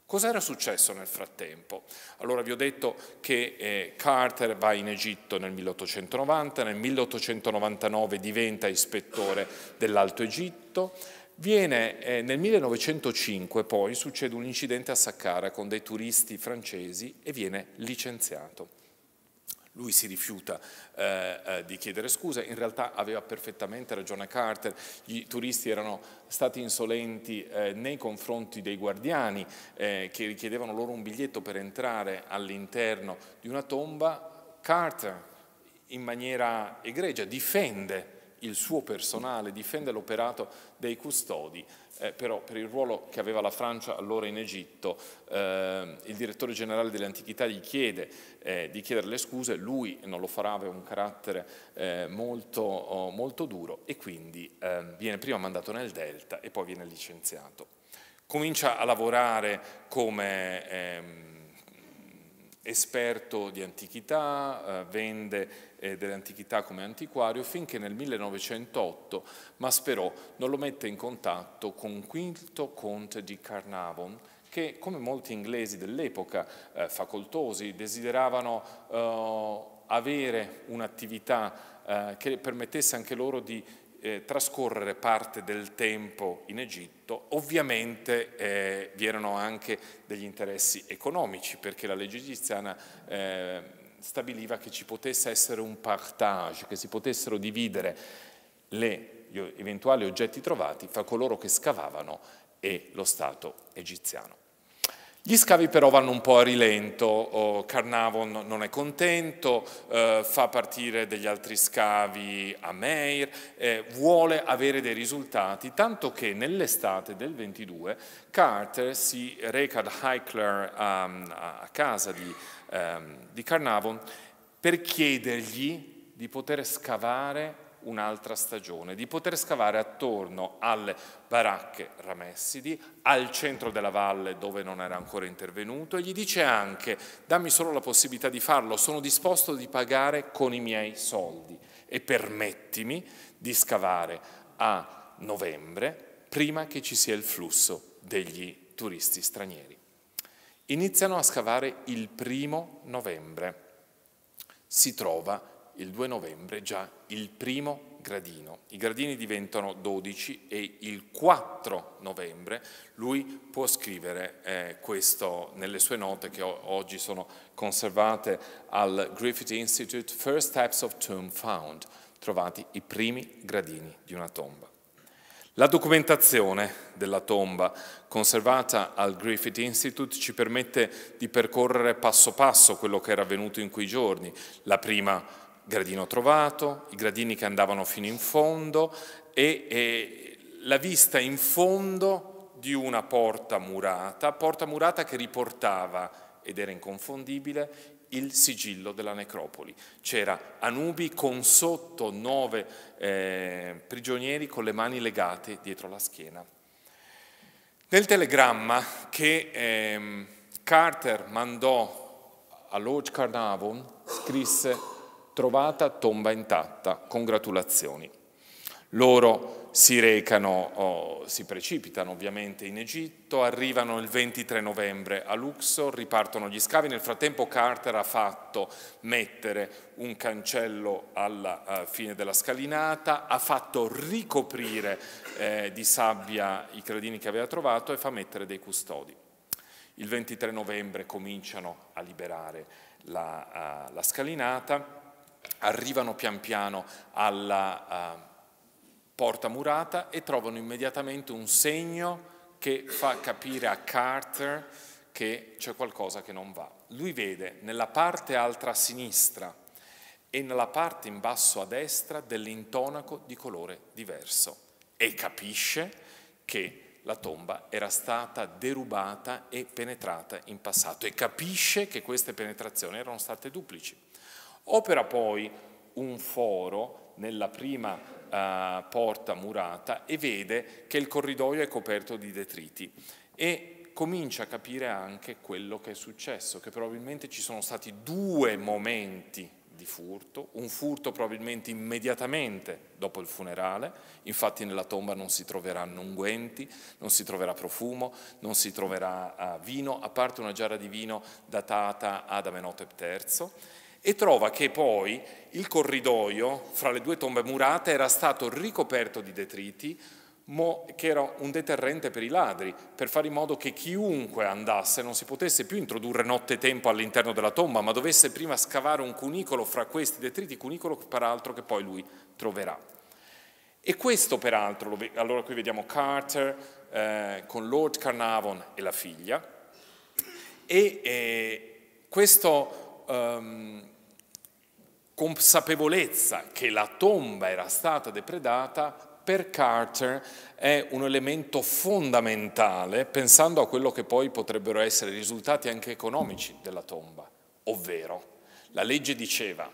Cos'era successo nel frattempo? Allora vi ho detto che eh, Carter va in Egitto nel 1890, nel 1899 diventa ispettore dell'Alto Egitto, Viene, eh, nel 1905 poi succede un incidente a Saccara con dei turisti francesi e viene licenziato. Lui si rifiuta eh, eh di chiedere scusa, in realtà aveva perfettamente ragione Carter, i turisti erano stati insolenti eh, nei confronti dei guardiani eh, che richiedevano loro un biglietto per entrare all'interno di una tomba. Carter in maniera egregia difende il suo personale, difende l'operato dei custodi, eh, però per il ruolo che aveva la Francia allora in Egitto eh, il direttore generale delle antichità gli chiede eh, di chiedere le scuse, lui non lo farà, aveva un carattere eh, molto, oh, molto, duro e quindi ehm, viene prima mandato nel Delta e poi viene licenziato. Comincia a lavorare come... Ehm, esperto di antichità, eh, vende e delle antichità come antiquario finché nel 1908 Maspero non lo mette in contatto con Quinto Conte di Carnavon che come molti inglesi dell'epoca eh, facoltosi desideravano eh, avere un'attività eh, che permettesse anche loro di eh, trascorrere parte del tempo in Egitto, ovviamente eh, vi erano anche degli interessi economici perché la legge egiziana eh, stabiliva che ci potesse essere un partage, che si potessero dividere le, gli eventuali oggetti trovati fra coloro che scavavano e lo Stato egiziano. Gli scavi però vanno un po' a rilento, oh, Carnavon non è contento, eh, fa partire degli altri scavi a Meir, vuole avere dei risultati, tanto che nell'estate del 22 Carter si reca da Heichler ehm, a, casa di ehm, Carnavon per chiedergli di poter scavare un'altra stagione, di poter scavare attorno alle baracche Ramessidi, al centro della valle dove non era ancora intervenuto e gli dice anche dammi solo la possibilità di farlo, sono disposto di pagare con i miei soldi e permettimi di scavare a novembre prima che ci sia il flusso degli turisti stranieri. Iniziano a scavare il primo novembre. Si trova il 2 novembre già il primo gradino. I gradini diventano 12 e il 4 novembre lui può scrivere eh, questo nelle sue note che oggi sono conservate al Griffith Institute, First Types of Tomb Found, trovati i primi gradini di una tomba. La documentazione della tomba conservata al Griffith Institute ci permette di percorrere passo passo quello che era avvenuto in quei giorni, la prima gradino trovato, i gradini che andavano fino in fondo e, e la vista in fondo di una porta murata, porta murata che riportava, ed era inconfondibile, il sigillo della necropoli. C'era Anubi con sotto nove eh, prigionieri con le mani legate dietro la schiena. Nel telegramma che eh, Carter mandò a Lodge Carnarvon scrisse trovata tomba intatta, congratulazioni. Loro si recano, oh, si precipitano ovviamente in Egitto, arrivano il 23 novembre a Luxor, ripartono gli scavi, nel frattempo Carter ha fatto mettere un cancello alla uh, fine della scalinata, ha fatto ricoprire eh, di sabbia i gradini che aveva trovato e fa mettere dei custodi. Il 23 novembre cominciano a liberare la, uh, la scalinata arrivano pian piano alla uh, porta murata e trovano immediatamente un segno che fa capire a Carter che c'è qualcosa che non va. Lui vede nella parte alta a sinistra e nella parte in basso a destra dell'intonaco di colore diverso e capisce che la tomba era stata derubata e penetrata in passato e capisce che queste penetrazioni erano state duplici. Opera poi un foro nella prima eh, porta murata e vede che il corridoio è coperto di detriti e comincia a capire anche quello che è successo, che probabilmente ci sono stati due momenti di furto, un furto probabilmente immediatamente dopo il funerale, infatti nella tomba non si troveranno unguenti, non si troverà profumo, non si troverà eh, vino, a parte una giara di vino datata ad Amenhotep III e trova che poi il corridoio fra le due tombe murate era stato ricoperto di detriti, che era un deterrente per i ladri, per fare in modo che chiunque andasse non si potesse più introdurre nottetempo all'interno della tomba, ma dovesse prima scavare un cunicolo fra questi detriti, cunicolo peraltro che poi lui troverà. E questo peraltro, allora qui vediamo Carter eh, con Lord Carnavon e la figlia, e eh, questo... Um, consapevolezza che la tomba era stata depredata per Carter è un elemento fondamentale pensando a quello che poi potrebbero essere i risultati anche economici della tomba, ovvero la legge diceva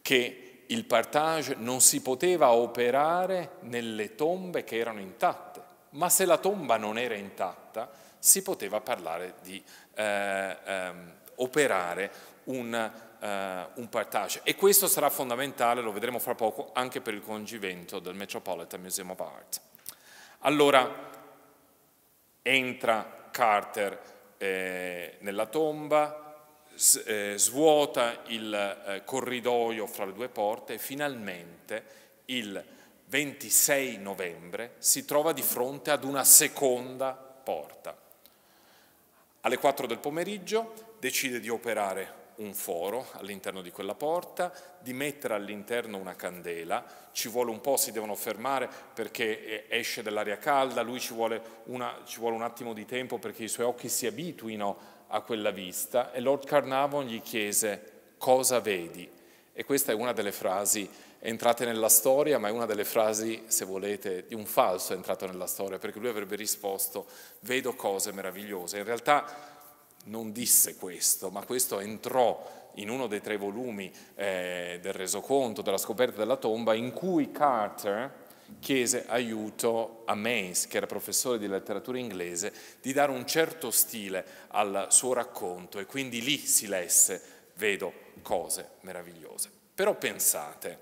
che il partage non si poteva operare nelle tombe che erano intatte, ma se la tomba non era intatta si poteva parlare di eh, eh, operare un, uh, un, partage. E questo sarà fondamentale, lo vedremo fra poco, anche per il congivento del Metropolitan Museum of Art. Allora, entra Carter eh, nella tomba, eh, svuota il eh, corridoio fra le due porte e finalmente il 26 novembre si trova di fronte ad una seconda porta. Alle 4 del pomeriggio decide di operare un foro all'interno di quella porta, di mettere all'interno una candela, ci vuole un po', si devono fermare perché eh, esce dell'aria calda, lui ci vuole, una, ci vuole un attimo di tempo perché i suoi occhi si abituino a quella vista e Lord Carnavon gli chiese cosa vedi? E questa è una delle frasi entrate nella storia, ma è una delle frasi, se volete, di un falso entrato nella storia, perché lui avrebbe risposto vedo cose meravigliose. In realtà non disse questo, ma questo entrò in uno dei tre volumi eh, del resoconto della scoperta della tomba in cui Carter chiese aiuto a Mays, che era professore di letteratura inglese, di dare un certo stile al suo racconto e quindi lì si lesse, vedo, cose meravigliose. Però pensate,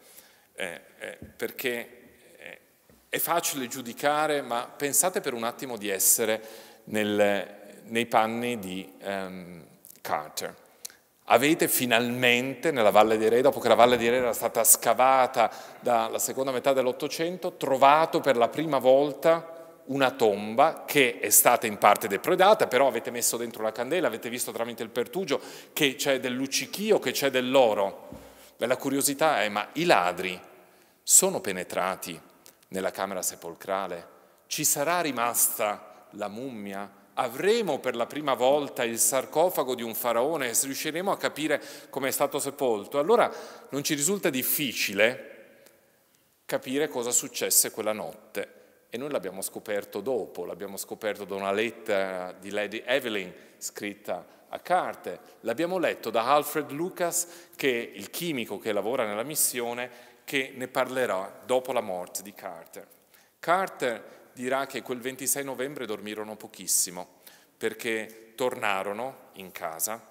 eh, eh, perché eh, è facile giudicare, ma pensate per un attimo di essere nel, nei panni di um, Carter. Avete finalmente, nella Valle di Re, dopo che la Valle di Re era stata scavata dalla seconda metà dell'Ottocento, trovato per la prima volta una tomba che è stata in parte depredata, però avete messo dentro la candela, avete visto tramite il pertugio che c'è del luccichio, che c'è dell'oro. Beh, la curiosità è, ma i ladri sono penetrati nella camera sepolcrale? Ci sarà rimasta la mummia? avremo per la prima volta il sarcofago di un faraone, se riusciremo a capire come è stato sepolto, allora non ci risulta difficile capire cosa successe quella notte. E noi l'abbiamo scoperto dopo, l'abbiamo scoperto da una lettera di Lady Evelyn scritta a carte, l'abbiamo letto da Alfred Lucas, che è il chimico che lavora nella missione, che ne parlerà dopo la morte di Carter. Carter dirà che quel 26 novembre dormirono pochissimo perché tornarono in casa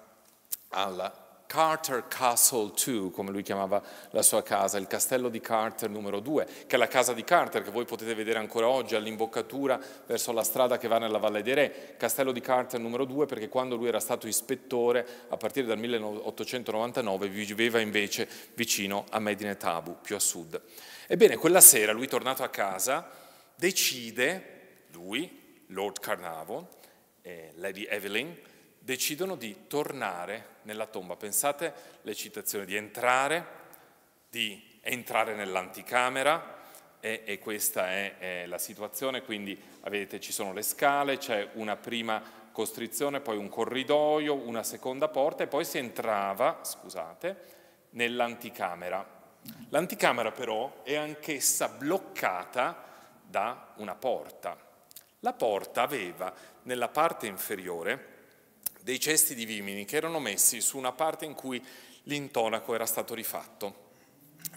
al Carter Castle 2, come lui chiamava la sua casa, il castello di Carter numero 2, che è la casa di Carter che voi potete vedere ancora oggi all'imboccatura verso la strada che va nella Valle dei Re, castello di Carter numero 2 perché quando lui era stato ispettore a partire dal 1899 viveva invece vicino a Medinet Abu, più a sud. Ebbene, quella sera lui tornato a casa decide, lui, Lord Carnavo e Lady Evelyn, decidono di tornare nella tomba. Pensate l'eccitazione di entrare, di entrare nell'anticamera, e, e, questa è, è, la situazione, quindi vedete ci sono le scale, c'è una prima costrizione, poi un corridoio, una seconda porta e poi si entrava, scusate, nell'anticamera. L'anticamera però è anch'essa bloccata da una porta. La porta aveva nella parte inferiore dei cesti di vimini che erano messi su una parte in cui l'intonaco era stato rifatto.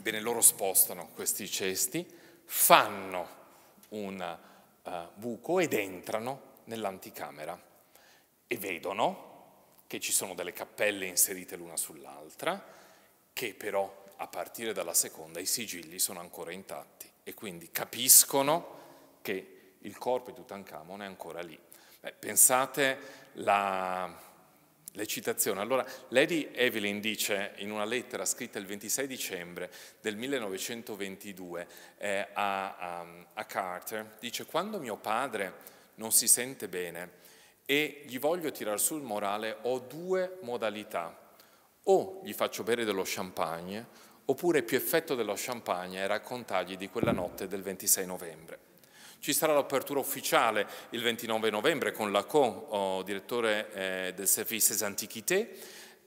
Bene, loro spostano questi cesti, fanno un uh, buco ed entrano nell'anticamera e vedono che ci sono delle cappelle inserite l'una sull'altra, che però a partire dalla seconda i sigilli sono ancora intatti e quindi capiscono che il corpo di Tutankhamon è ancora lì. Beh, pensate l'eccitazione. Allora, Lady Evelyn dice in una lettera scritta il 26 dicembre del 1922 eh, a, a, a Carter, dice quando mio padre non si sente bene e gli voglio tirar sul morale, ho due modalità. O gli faccio bere dello champagne Oppure più effetto dello champagne ai raccontagli di quella notte del 26 novembre. Ci sarà l'apertura ufficiale il 29 novembre con Lacan, oh, direttore eh, del Service des Antiquités,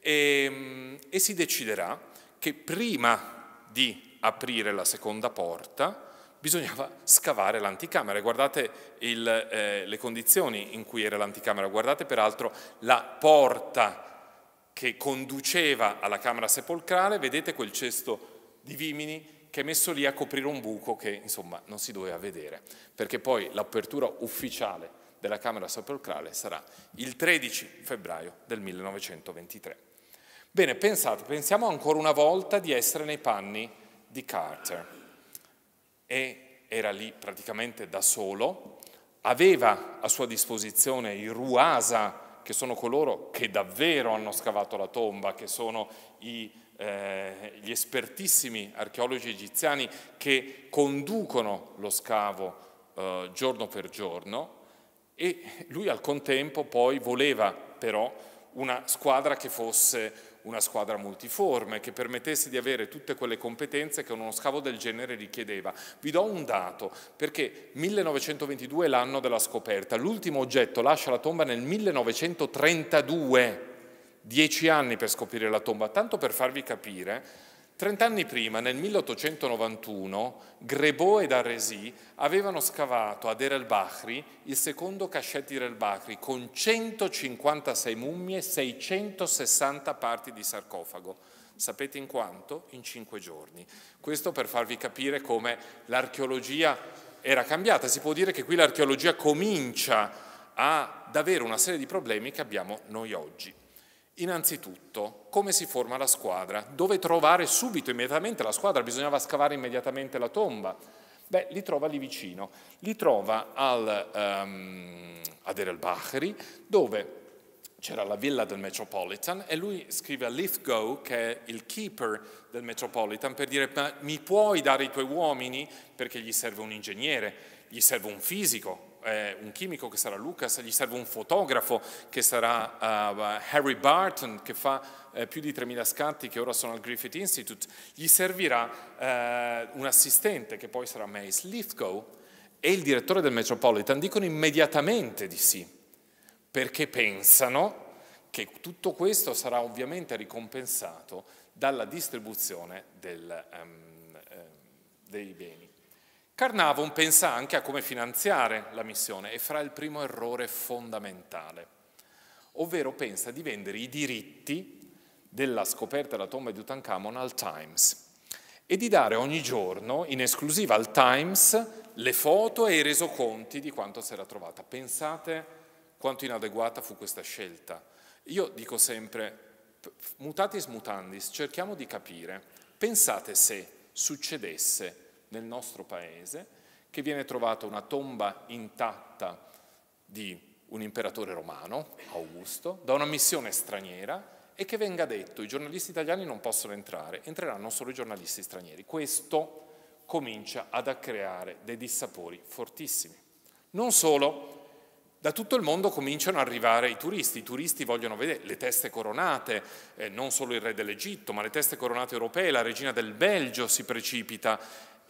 e, ehm, e si deciderà che prima di aprire la seconda porta, bisognava scavare l'anticamera. Guardate il, eh, le condizioni in cui era l'anticamera, guardate peraltro la porta che conduceva alla camera sepolcrale, vedete quel cesto di vimini che è messo lì a coprire un buco che insomma non si doveva vedere, perché poi l'apertura ufficiale della Camera Sepolcrale sarà il 13 febbraio del 1923. Bene, pensate, pensiamo ancora una volta di essere nei panni di Carter. E era lì praticamente da solo, aveva a sua disposizione il Ruasa che sono coloro che davvero hanno scavato la tomba, che sono i, eh, gli espertissimi archeologi egiziani che conducono lo scavo eh, giorno per giorno e lui al contempo poi voleva però una squadra che fosse una squadra multiforme, che permettesse di avere tutte quelle competenze che uno scavo del genere richiedeva. Vi do un dato, perché 1922 è l'anno della scoperta, l'ultimo oggetto lascia la tomba nel 1932, dieci anni per scoprire la tomba, tanto per farvi capire Trent'anni prima, nel 1891, Grebot ed Aresi avevano scavato ad Er el Bahri il secondo cachet di Er el Bahri con 156 mummie e 660 parti di sarcofago. Sapete in quanto? In cinque giorni. Questo per farvi capire come l'archeologia era cambiata. Si può dire che qui l'archeologia comincia ad avere una serie di problemi che abbiamo noi oggi. Innanzitutto, come si forma la squadra? Dove trovare subito, immediatamente la squadra? Bisognava scavare immediatamente la tomba. Beh, li trova lì vicino, li trova al, um, ehm, a Der el-Bahri, dove c'era la villa del Metropolitan e lui scrive a Lithgow, che è il keeper del Metropolitan, per dire ma mi puoi dare i tuoi uomini? Perché gli serve un ingegnere, gli serve un fisico, eh, un chimico che sarà Lucas, gli serve un fotografo che sarà uh, Harry Barton che fa eh, più di 3.000 scatti che ora sono al Griffith Institute, gli servirà eh, un assistente che poi sarà Mace Lithgow e il direttore del Metropolitan dicono immediatamente di sì, perché pensano che tutto questo sarà ovviamente ricompensato dalla distribuzione del, um, dei beni. Carnavon pensa anche a come finanziare la missione e farà il primo errore fondamentale, ovvero pensa di vendere i diritti della scoperta della tomba di Tutankhamon al Times e di dare ogni giorno in esclusiva al Times le foto e i resoconti di quanto si era trovata. Pensate quanto inadeguata fu questa scelta. Io dico sempre, mutatis mutandis, cerchiamo di capire, pensate se succedesse nel nostro paese, che viene trovata una tomba intatta di un imperatore romano, Augusto, da una missione straniera e che venga detto i giornalisti italiani non possono entrare, entreranno solo i giornalisti stranieri. Questo comincia ad creare dei dissapori fortissimi. Non solo, da tutto il mondo cominciano ad arrivare i turisti, i turisti vogliono vedere le teste coronate, eh, non solo il re dell'Egitto, ma le teste coronate europee, la regina del Belgio si precipita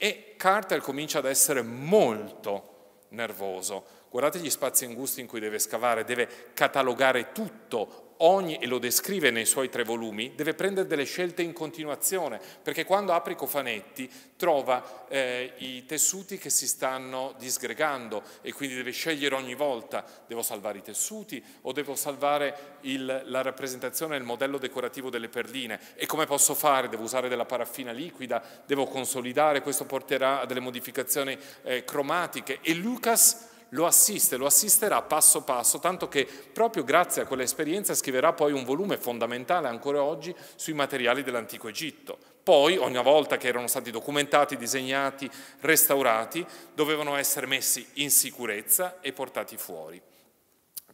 e Carter comincia ad essere molto nervoso. Guardate gli spazi angusti in cui deve scavare, deve catalogare tutto, ogni, e lo descrive nei suoi tre volumi, deve prendere delle scelte in continuazione, perché quando apre i Cofanetti trova eh, i tessuti che si stanno disgregando e quindi deve scegliere ogni volta, devo salvare i tessuti o devo salvare il, la rappresentazione il modello decorativo delle perline e come posso fare? Devo usare della paraffina liquida, devo consolidare, questo porterà a delle modificazioni eh, cromatiche e Lucas lo assiste, lo assisterà passo passo, tanto che proprio grazie a quell'esperienza scriverà poi un volume fondamentale ancora oggi sui materiali dell'antico Egitto. Poi, ogni volta che erano stati documentati, disegnati, restaurati, dovevano essere messi in sicurezza e portati fuori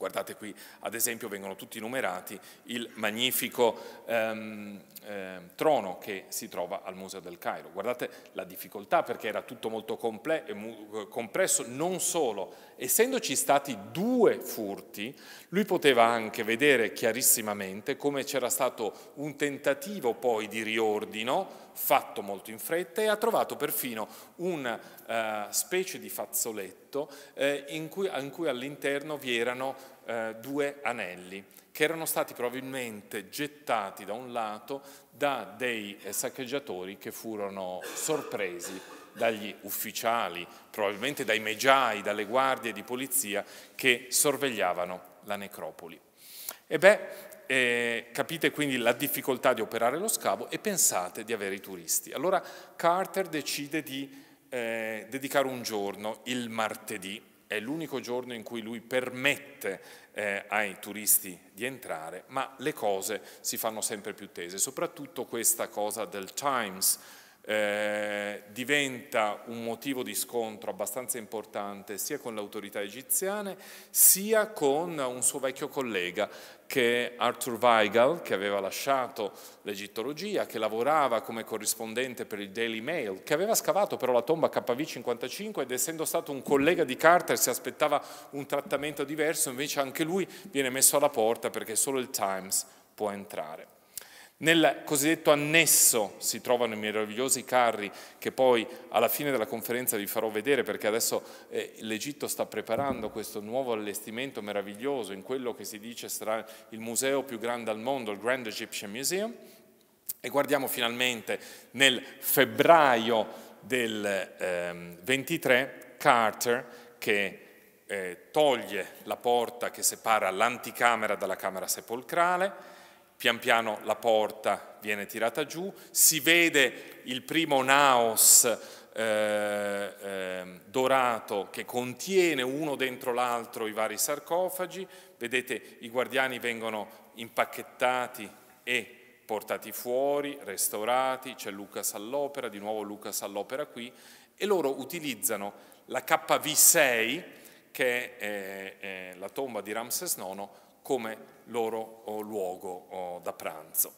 guardate qui ad esempio vengono tutti numerati, il magnifico ehm, eh, trono che si trova al Museo del Cairo. Guardate la difficoltà perché era tutto molto eh, eh, compresso, non solo, essendoci stati due furti, lui poteva anche vedere chiarissimamente come c'era stato un tentativo poi di riordino fatto molto in fretta e ha trovato perfino una uh, eh, specie di fazzoletto eh, in cui, in cui all'interno vi erano eh, due anelli che erano stati probabilmente gettati da un lato da dei eh, saccheggiatori che furono sorpresi dagli ufficiali, probabilmente dai Megiai, dalle guardie di polizia che sorvegliavano la necropoli. E beh, eh, capite quindi la difficoltà di operare lo scavo e pensate di avere i turisti. Allora Carter decide di eh, dedicare un giorno, il martedì, è l'unico giorno in cui lui permette eh, ai turisti di entrare, ma le cose si fanno sempre più tese, soprattutto questa cosa del Times eh, diventa un motivo di scontro abbastanza importante sia con le autorità egiziane sia con un suo vecchio collega che Arthur Weigel, che aveva lasciato l'egittologia, che lavorava come corrispondente per il Daily Mail, che aveva scavato però la tomba KV55 ed essendo stato un collega di Carter si aspettava un trattamento diverso, invece anche lui viene messo alla porta perché solo il Times può entrare. Nel cosiddetto annesso si trovano i meravigliosi carri che poi alla fine della conferenza vi farò vedere perché adesso eh, l'Egitto sta preparando questo nuovo allestimento meraviglioso in quello che si dice sarà il museo più grande al mondo, il Grand Egyptian Museum. E guardiamo finalmente nel febbraio del ehm, 23 Carter che eh, toglie la porta che separa l'anticamera dalla camera sepolcrale pian piano la porta viene tirata giù, si vede il primo naos eh, eh, dorato che contiene uno dentro l'altro i vari sarcofagi, vedete i guardiani vengono impacchettati e portati fuori, restaurati, c'è Lucas all'opera, di nuovo Lucas all'opera qui, e loro utilizzano la KV6, che è, è eh, eh, la tomba di Ramses IX, come loro luogo da pranzo.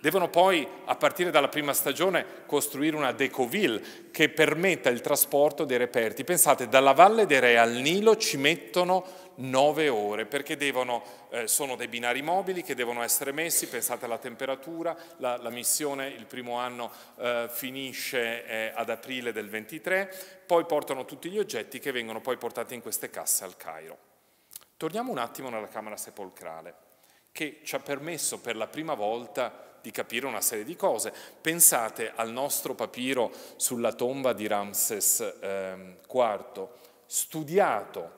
Devono poi, a partire dalla prima stagione, costruire una decoville che permetta il trasporto dei reperti. Pensate, dalla Valle dei Re al Nilo ci mettono nove ore perché devono, eh, sono dei binari mobili che devono essere messi, pensate alla temperatura, la, la missione il primo anno eh, finisce eh, ad aprile del 23, poi portano tutti gli oggetti che vengono poi portati in queste casse al Cairo. Torniamo un attimo nella Camera Sepolcrale, che ci ha permesso per la prima volta di capire una serie di cose. Pensate al nostro papiro sulla tomba di Ramses IV, ehm, studiato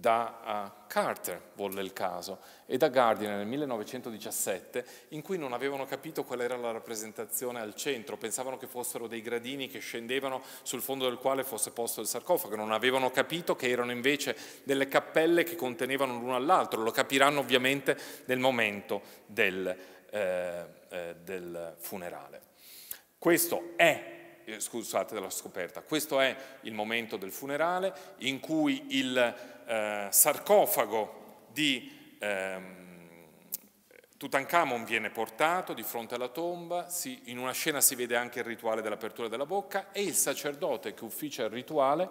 da eh, Carter, volle il caso, e da Gardiner nel 1917, in cui non avevano capito qual era la rappresentazione al centro, pensavano che fossero dei gradini che scendevano sul fondo del quale fosse posto il sarcofago, non avevano capito che erano invece delle cappelle che contenevano l'uno all'altro, lo capiranno ovviamente nel momento del, eh, eh del funerale. Questo è eh, scusate, della scoperta. Questo è il momento del funerale in cui il eh, sarcofago di ehm, Tutankhamon viene portato di fronte alla tomba, si, in una scena si vede anche il rituale dell'apertura della bocca e il sacerdote che ufficia il rituale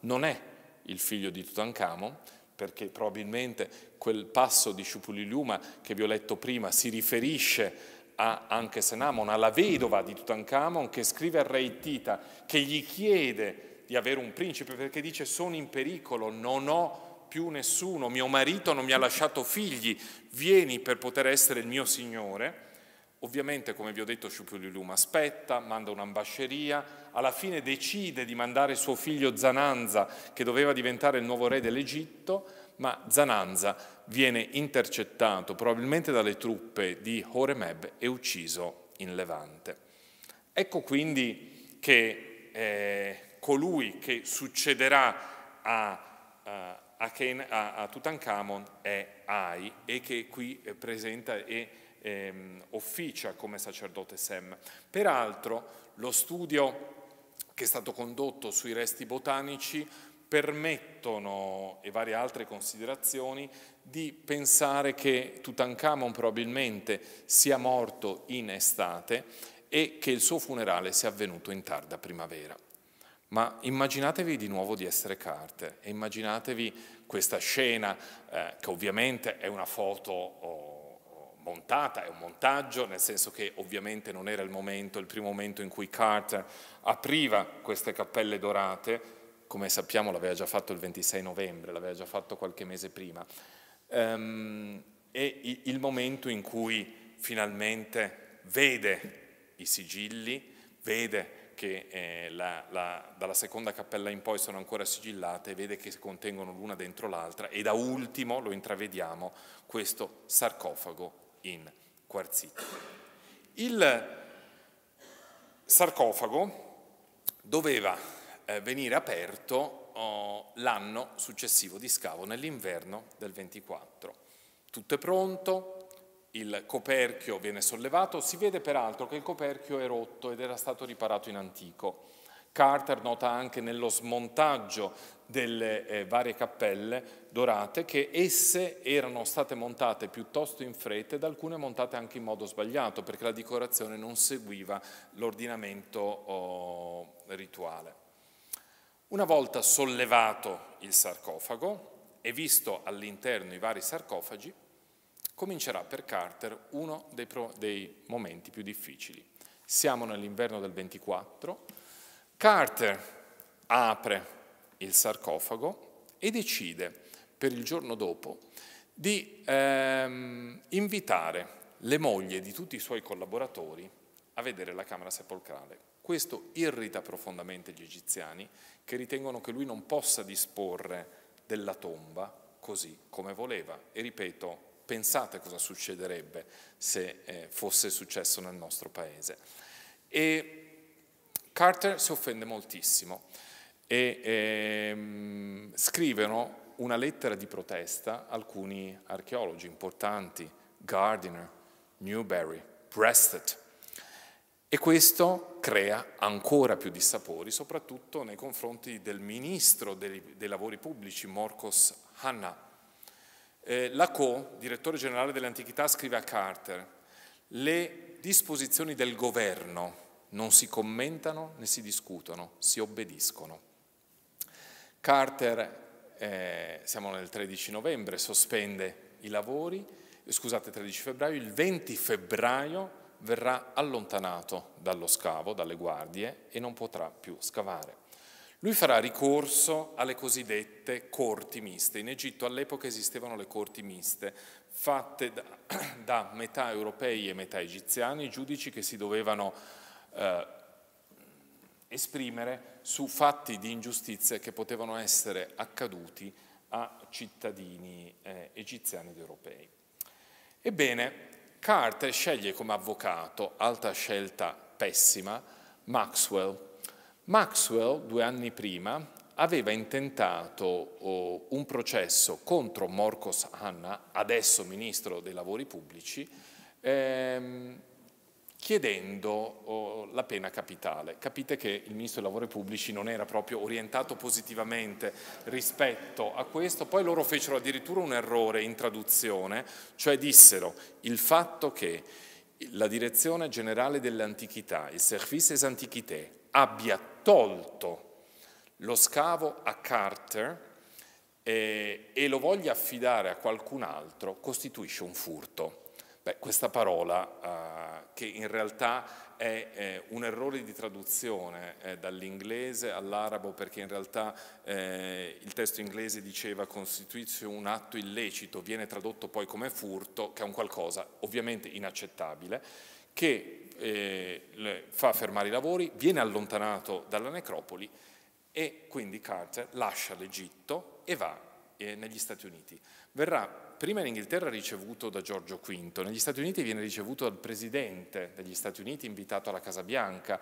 non è il figlio di Tutankhamon, perché probabilmente quel passo di Shupuliluma che vi ho letto prima si riferisce a Senamon, alla vedova di Tutankhamon che scrive al re Tita, che gli chiede di avere un principe perché dice sono in pericolo, non ho più nessuno, mio marito non mi ha lasciato figli, vieni per poter essere il mio signore. Ovviamente, come vi ho detto, Shupuliulum aspetta, manda un'ambasceria, alla fine decide di mandare suo figlio Zananza, che doveva diventare il nuovo re dell'Egitto, ma Zananza viene intercettato probabilmente dalle truppe di Horemeb e ucciso in Levante. Ecco quindi che eh, colui che succederà a, a, a, Ken, a, Tutankhamon è Ai e che qui eh, presenta e ehm, officia come sacerdote Sem. Peraltro lo studio che è stato condotto sui resti botanici permettono, e varie altre considerazioni, di pensare che Tutankhamon probabilmente sia morto in estate e che il suo funerale sia avvenuto in tarda primavera. Ma immaginatevi di nuovo di essere Carter e immaginatevi questa scena, eh, che ovviamente è una foto oh, montata, è un montaggio, nel senso che ovviamente non era il momento, il primo momento in cui Carter apriva queste cappelle dorate, come sappiamo l'aveva già fatto il 26 novembre, l'aveva già fatto qualche mese prima, ehm, è il momento in cui finalmente vede i sigilli, vede che eh, la, la, dalla seconda cappella in poi sono ancora sigillate, vede che contengono l'una dentro l'altra e da ultimo lo intravediamo questo sarcofago in quarzito. Il sarcofago doveva eh, venire aperto oh, l'anno successivo di scavo nell'inverno del 24. Tutto è pronto, il coperchio viene sollevato, si vede peraltro che il coperchio è rotto ed era stato riparato in antico. Carter nota anche nello smontaggio delle eh, varie cappelle dorate che esse erano state montate piuttosto in fretta ed alcune montate anche in modo sbagliato perché la decorazione non seguiva l'ordinamento oh, rituale. Una volta sollevato il sarcofago e visto all'interno i vari sarcofagi, comincerà per Carter uno dei, pro, dei momenti più difficili. Siamo nell'inverno del 24, Carter apre il sarcofago e decide per il giorno dopo di ehm, invitare le mogli di tutti i suoi collaboratori a vedere la camera sepolcrale. Questo irrita profondamente gli egiziani che ritengono che lui non possa disporre della tomba così come voleva. E ripeto, pensate cosa succederebbe se eh, fosse successo nel nostro paese. E Carter si offende moltissimo e ehm, scrivono una lettera di protesta alcuni archeologi importanti, Gardiner, Newberry, Breasted, e questo crea ancora più dissapori, soprattutto nei confronti del ministro dei, dei lavori pubblici, Morcos Hanna. Eh, Laco, direttore generale delle antichità, scrive a Carter, le disposizioni del governo non si commentano né si discutono, si obbediscono. Carter, eh, siamo nel 13 novembre, sospende i lavori, scusate 13 febbraio, il 20 febbraio verrà allontanato dallo scavo, dalle guardie, e non potrà più scavare. Lui farà ricorso alle cosiddette corti miste. In Egitto all'epoca esistevano le corti miste, fatte da, <clears throat> da, metà europei e metà egiziani, giudici che si dovevano eh, esprimere su fatti di ingiustizia che potevano essere accaduti a cittadini eh, egiziani ed europei. Ebbene, Carter sceglie come avvocato, altra scelta pessima, Maxwell. Maxwell, due anni prima, aveva intentato oh, un processo contro Morcos Hanna, adesso ministro dei lavori pubblici, ehm, chiedendo oh, la pena capitale. Capite che il Ministro dei Lavori Pubblici non era proprio orientato positivamente rispetto a questo, poi loro fecero addirittura un errore in traduzione, cioè dissero il fatto che la Direzione Generale delle Antichità, il Service des Antiquités, abbia tolto lo scavo a Carter e, eh, e lo voglia affidare a qualcun altro costituisce un furto Beh, questa parola eh, che in realtà è eh, un errore di traduzione eh, dall'inglese all'arabo perché in realtà eh, il testo inglese diceva costituisce un atto illecito, viene tradotto poi come furto, che è un qualcosa ovviamente inaccettabile, che eh, fa fermare i lavori, viene allontanato dalla necropoli e quindi Carter lascia l'Egitto e va eh, negli Stati Uniti. Verrà prima in Inghilterra ricevuto da Giorgio V, negli Stati Uniti viene ricevuto dal presidente degli Stati Uniti invitato alla Casa Bianca,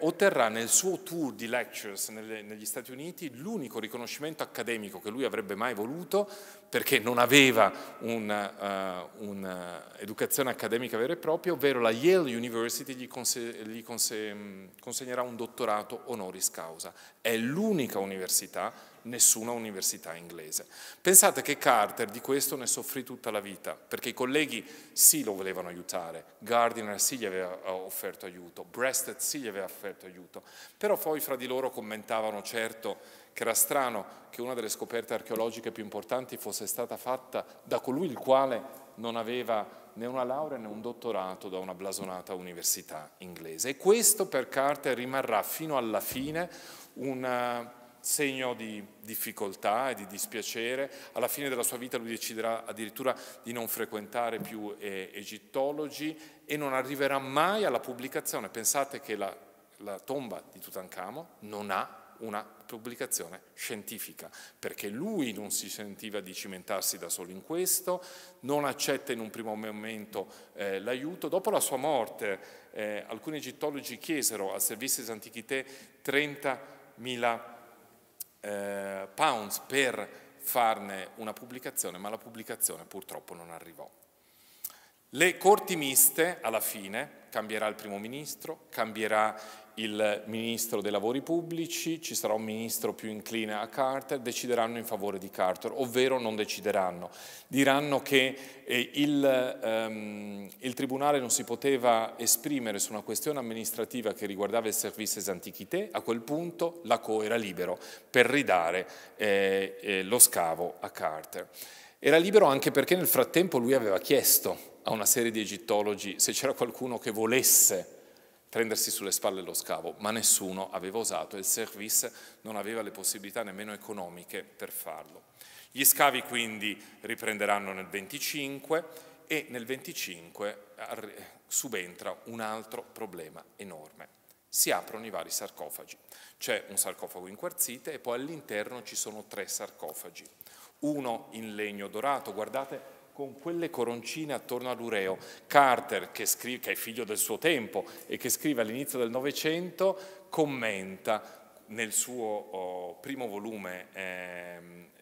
otterrà nel suo tour di lectures negli Stati Uniti l'unico riconoscimento accademico che lui avrebbe mai voluto perché non aveva un'educazione uh, un eh, eh, accademica vera e propria, ovvero la Yale University gli, conse gli conse consegnerà un dottorato honoris causa. È l'unica università nessuna università inglese. Pensate che Carter di questo ne soffrì tutta la vita, perché i colleghi sì lo volevano aiutare, Gardiner sì gli aveva eh, offerto aiuto, Breasted sì gli aveva offerto aiuto, però poi fra di loro commentavano certo che era strano che una delle scoperte archeologiche più importanti fosse stata fatta da colui il quale non aveva né una laurea né un dottorato da una blasonata università inglese. E questo per Carter rimarrà fino alla fine una, eh, segno di difficoltà e di dispiacere, alla fine della sua vita lui deciderà addirittura di non frequentare più eh, egittologi e non arriverà mai alla pubblicazione. Pensate che la, la tomba di Tutankhamon non ha una pubblicazione scientifica, perché lui non si sentiva di cimentarsi da solo in questo, non accetta in un primo momento eh, l'aiuto. Dopo la sua morte eh, alcuni egittologi chiesero al Servizio Antichitè 30.000 eh, pounds per farne una pubblicazione, ma la pubblicazione purtroppo non arrivò. Le corti miste, alla fine, cambierà il primo ministro, cambierà il ministro dei lavori pubblici, ci sarà un ministro più incline a Carter, decideranno in favore di Carter, ovvero non decideranno. Diranno che eh, il, ehm, il, Tribunale non si poteva esprimere su una questione amministrativa che riguardava il servizio antichité, a quel punto la era libero per ridare eh, eh, lo scavo a Carter. Era libero anche perché nel frattempo lui aveva chiesto a una serie di egittologi se c'era qualcuno che volesse prendersi sulle spalle lo scavo, ma nessuno aveva osato e il service non aveva le possibilità nemmeno economiche per farlo. Gli scavi quindi riprenderanno nel 25 e nel 25 subentra un altro problema enorme. Si aprono i vari sarcofagi. C'è un sarcofago in quarzite e poi all'interno ci sono tre sarcofagi. Uno in legno dorato, guardate con quelle coroncine attorno all'ureo. Carter, che, scrive, che è figlio del suo tempo e che scrive all'inizio del Novecento, commenta nel suo oh, primo volume, eh,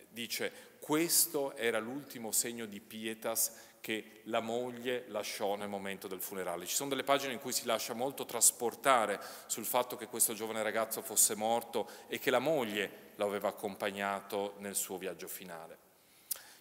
dice questo era l'ultimo segno di pietas che la moglie lasciò nel momento del funerale. Ci sono delle pagine in cui si lascia molto trasportare sul fatto che questo giovane ragazzo fosse morto e che la moglie lo aveva accompagnato nel suo viaggio finale.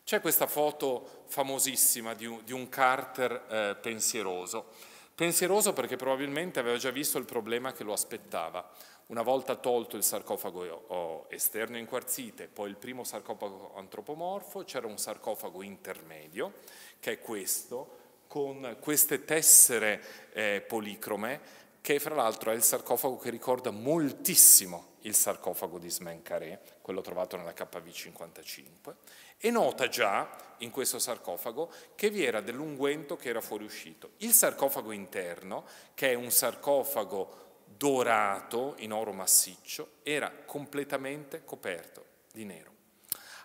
C'è questa foto famosissima di un, di un Carter eh, pensieroso. Pensieroso perché probabilmente aveva già visto il problema che lo aspettava. Una volta tolto il sarcofago esterno in quarzite, poi il primo sarcofago antropomorfo, c'era un sarcofago intermedio, che è questo, con queste tessere eh, policrome, che fra l'altro è il sarcofago che ricorda moltissimo il sarcofago di Smencaré, quello trovato nella KV55, e nota già in questo sarcofago che vi era dell'unguento che era fuoriuscito. Il sarcofago interno, che è un sarcofago dorato in oro massiccio, era completamente coperto di nero.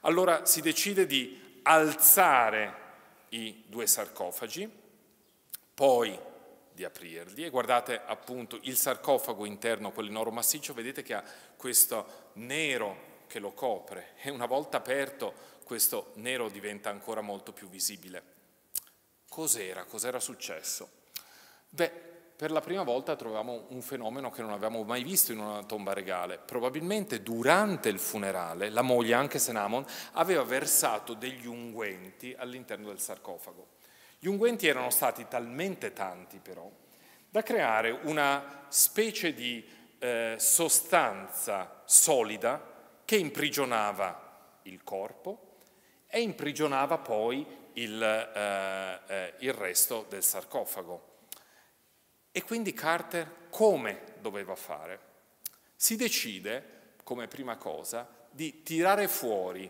Allora si decide di alzare i due sarcofagi, poi di aprirli e guardate appunto il sarcofago interno, quello in oro massiccio, vedete che ha questo nero che lo copre e una volta aperto questo nero diventa ancora molto più visibile. Cos'era? Cos'era successo? Beh, per la prima volta troviamo un fenomeno che non avevamo mai visto in una tomba regale. Probabilmente durante il funerale la moglie, anche Senamon, aveva versato degli unguenti all'interno del sarcofago. Gli unguenti erano stati talmente tanti però da creare una specie di eh, sostanza solida che imprigionava il corpo e imprigionava poi il, eh, eh, il resto del sarcofago. E quindi Carter come doveva fare? Si decide come prima cosa di tirare fuori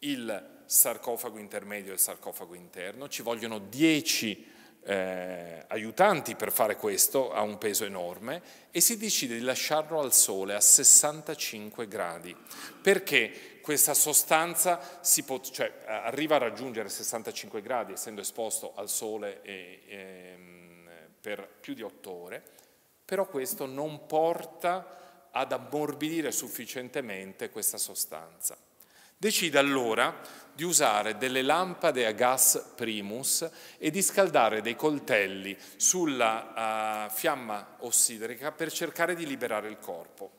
il sarcofago intermedio e il sarcofago interno, ci vogliono dieci eh, aiutanti per fare questo, ha un peso enorme, e si decide di lasciarlo al sole a 65 gradi, perché questa sostanza si cioè, arriva a raggiungere 65 gradi essendo esposto al sole e, e, ehm, per più di 8 ore, però questo non porta ad ammorbidire sufficientemente questa sostanza. Decide allora di usare delle lampade a gas primus e di scaldare dei coltelli sulla uh, fiamma ossidrica per cercare di liberare il corpo.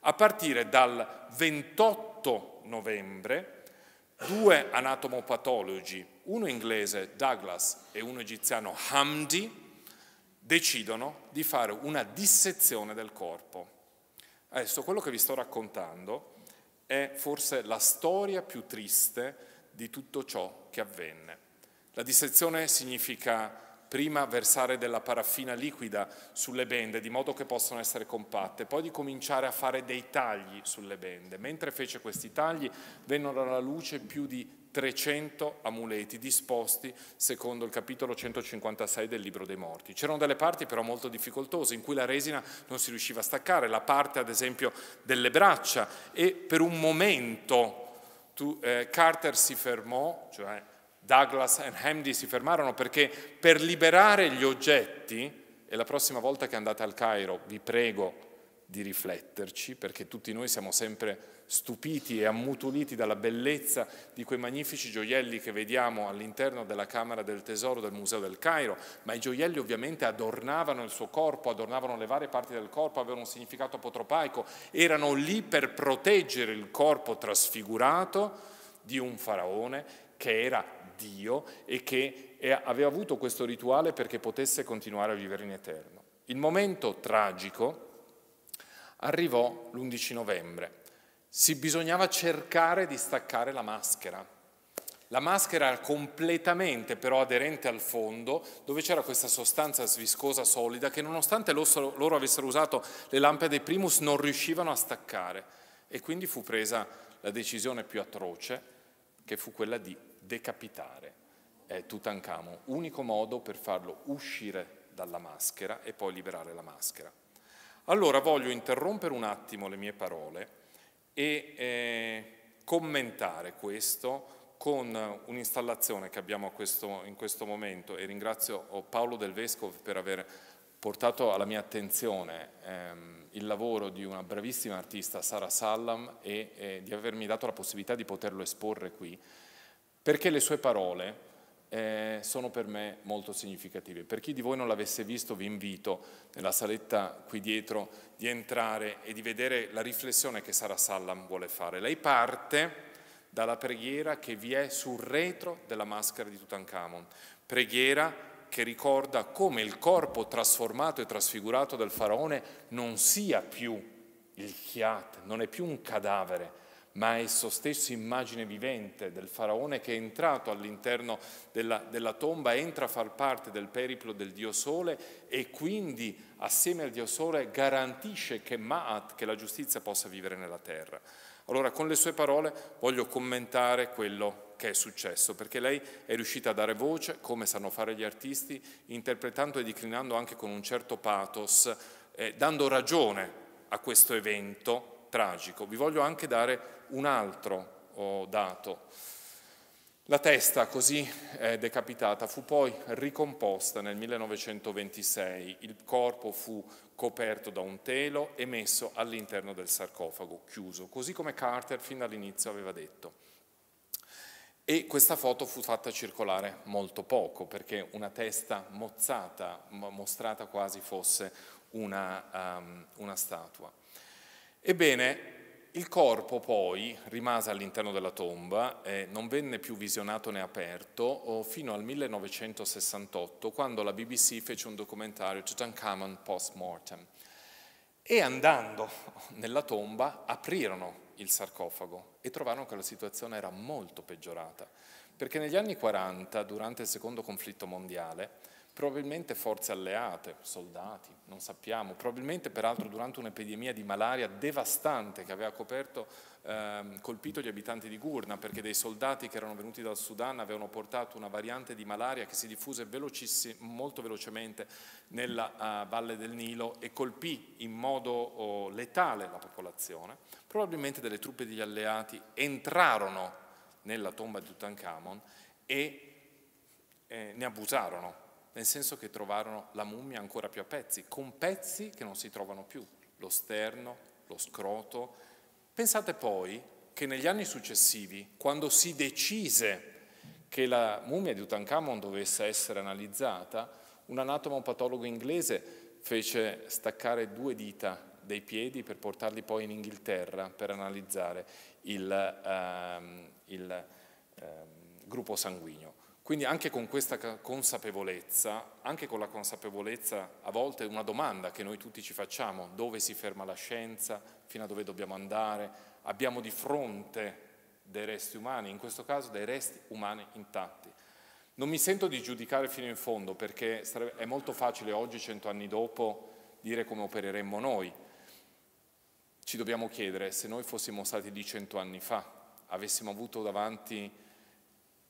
A partire dal 28 novembre, due anatomopatologi, uno inglese Douglas e uno egiziano Hamdi, decidono di fare una dissezione del corpo. Adesso quello che vi sto raccontando è forse la storia più triste di tutto ciò che avvenne. La dissezione significa prima versare della paraffina liquida sulle bende di modo che possano essere compatte, poi di cominciare a fare dei tagli sulle bende. Mentre fece questi tagli vennero alla luce più di 300 amuleti disposti secondo il capitolo 156 del Libro dei Morti. C'erano delle parti però molto difficoltose in cui la resina non si riusciva a staccare, la parte ad esempio delle braccia e per un momento tu, eh, Carter si fermò, cioè Douglas e Hamdi si fermarono perché per liberare gli oggetti, e la prossima volta che andate al Cairo vi prego di rifletterci, perché tutti noi siamo sempre stupiti e ammutoliti dalla bellezza di quei magnifici gioielli che vediamo all'interno della Camera del Tesoro del Museo del Cairo, ma i gioielli ovviamente adornavano il suo corpo, adornavano le varie parti del corpo, avevano un significato apotropaico, erano lì per proteggere il corpo trasfigurato di un faraone che era Dio e che aveva avuto questo rituale perché potesse continuare a vivere in eterno. Il momento tragico arrivò l'11 novembre. Si bisognava cercare di staccare la maschera. La maschera era completamente però aderente al fondo, dove c'era questa sostanza sviscosa solida che nonostante loro avessero usato le lampade primus non riuscivano a staccare. E quindi fu presa la decisione più atroce, che fu quella di decapitare eh, Tutankhamon, unico modo per farlo uscire dalla maschera e poi liberare la maschera. Allora voglio interrompere un attimo le mie parole e eh, commentare questo con un'installazione che abbiamo questo, in questo momento e ringrazio oh, Paolo Del Vescovo per aver portato alla mia attenzione ehm, il lavoro di una bravissima artista Sara Sallam e eh, di avermi dato la possibilità di poterlo esporre qui perché le sue parole eh, sono per me molto significative. Per chi di voi non l'avesse visto vi invito nella saletta qui dietro di entrare e di vedere la riflessione che Sara Sallam vuole fare. Lei parte dalla preghiera che vi è sul retro della maschera di Tutankhamon, preghiera che ricorda come il corpo trasformato e trasfigurato del faraone non sia più il chiat, non è più un cadavere, ma è esso stesso immagine vivente del faraone che è entrato all'interno della, della, tomba, entra a far parte del periplo del Dio Sole e quindi assieme al Dio Sole garantisce che Ma'at, che la giustizia possa vivere nella terra. Allora con le sue parole voglio commentare quello che è successo, perché lei è riuscita a dare voce, come sanno fare gli artisti, interpretando e declinando anche con un certo pathos, eh, dando ragione a questo evento tragico. Vi voglio anche dare un altro dato. La testa così decapitata fu poi ricomposta nel 1926, il corpo fu coperto da un telo e messo all'interno del sarcofago, chiuso, così come Carter fin dall'inizio aveva detto. E questa foto fu fatta circolare molto poco, perché una testa mozzata, mostrata quasi fosse una, um, una statua. Ebbene, il corpo poi rimase all'interno della tomba e non venne più visionato né aperto fino al 1968 quando la BBC fece un documentario Tutankhamon Post Mortem e andando nella tomba aprirono il sarcofago e trovarono che la situazione era molto peggiorata perché negli anni 40 durante il secondo conflitto mondiale probabilmente forze alleate, soldati, non sappiamo, probabilmente peraltro durante un'epidemia di malaria devastante che aveva coperto, ehm, colpito gli abitanti di Gurna, perché dei soldati che erano venuti dal Sudan avevano portato una variante di malaria che si diffuse molto velocemente nella eh, valle del Nilo e colpì in modo oh, letale la popolazione, probabilmente delle truppe degli alleati entrarono nella tomba di Tutankhamon e eh, ne abusarono nel senso che trovarono la mummia ancora più a pezzi, con pezzi che non si trovano più, lo sterno, lo scroto. Pensate poi che negli anni successivi, quando si decise che la mummia di Tutankhamon dovesse essere analizzata, un anatomo patologo inglese fece staccare due dita dei piedi per portarli poi in Inghilterra per analizzare il, ehm, il ehm, gruppo sanguigno. Quindi anche con questa consapevolezza, anche con la consapevolezza a volte una domanda che noi tutti ci facciamo, dove si ferma la scienza, fino a dove dobbiamo andare, abbiamo di fronte dei resti umani, in questo caso dei resti umani intatti. Non mi sento di giudicare fino in fondo perché è molto facile oggi, cento anni dopo, dire come opereremmo noi. Ci dobbiamo chiedere se noi fossimo stati di cento anni fa, avessimo avuto davanti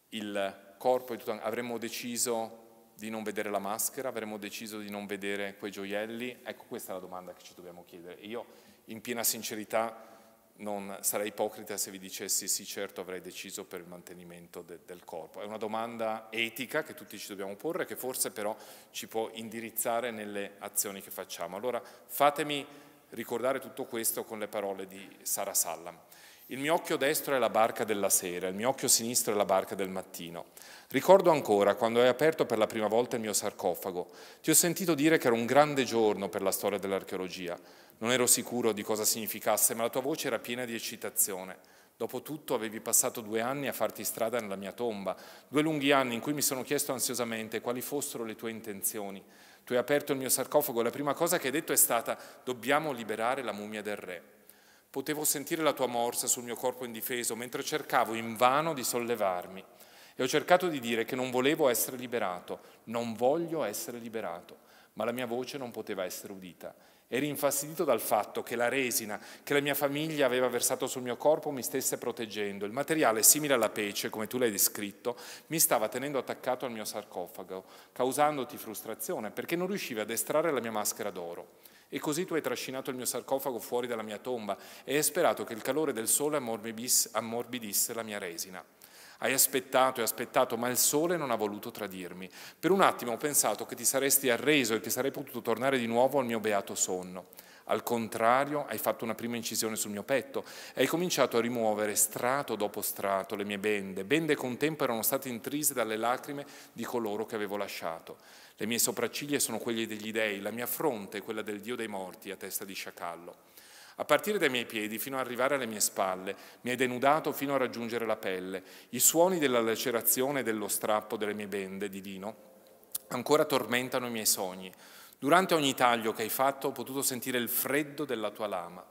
il corpo di Tutankhamon, avremmo deciso di non vedere la maschera, avremmo deciso di non vedere quei gioielli? Ecco questa è la domanda che ci dobbiamo chiedere. Io in piena sincerità non sarei ipocrita se vi dicessi sì certo avrei deciso per il mantenimento de, del corpo. È una domanda etica che tutti ci dobbiamo porre, che forse però ci può indirizzare nelle azioni che facciamo. Allora fatemi ricordare tutto questo con le parole di Sara Sallam. Il mio occhio destro è la barca della sera, il mio occhio sinistro è la barca del mattino. Ricordo ancora quando hai aperto per la prima volta il mio sarcofago. Ti ho sentito dire che era un grande giorno per la storia dell'archeologia. Non ero sicuro di cosa significasse, ma la tua voce era piena di eccitazione. Dopotutto avevi passato due anni a farti strada nella mia tomba, due lunghi anni in cui mi sono chiesto ansiosamente quali fossero le tue intenzioni. Tu hai aperto il mio sarcofago e la prima cosa che hai detto è stata dobbiamo liberare la mummia del re. Potevo sentire la tua morsa sul mio corpo indifeso mentre cercavo invano di sollevarmi e ho cercato di dire che non volevo essere liberato, non voglio essere liberato, ma la mia voce non poteva essere udita. Eri infastidito dal fatto che la resina che la mia famiglia aveva versato sul mio corpo mi stesse proteggendo. Il materiale simile alla pece, come tu l'hai descritto, mi stava tenendo attaccato al mio sarcofago, causandoti frustrazione perché non riuscivi ad estrarre la mia maschera d'oro. E così tu hai trascinato il mio sarcofago fuori dalla mia tomba e hai sperato che il calore del sole ammorbidisse la mia resina. Hai aspettato e aspettato, ma il sole non ha voluto tradirmi. Per un attimo ho pensato che ti saresti arreso e che sarei potuto tornare di nuovo al mio beato sonno. Al contrario, hai fatto una prima incisione sul mio petto e hai cominciato a rimuovere strato dopo strato le mie bende, bende che un tempo erano state intrise dalle lacrime di coloro che avevo lasciato. Le mie sopracciglia sono quelle degli dei, la mia fronte è quella del Dio dei morti a testa di sciacallo. A partire dai miei piedi fino ad arrivare alle mie spalle, mi hai denudato fino a raggiungere la pelle. I suoni della lacerazione e dello strappo delle mie bende di lino ancora tormentano i miei sogni. Durante ogni taglio che hai fatto ho potuto sentire il freddo della tua lama.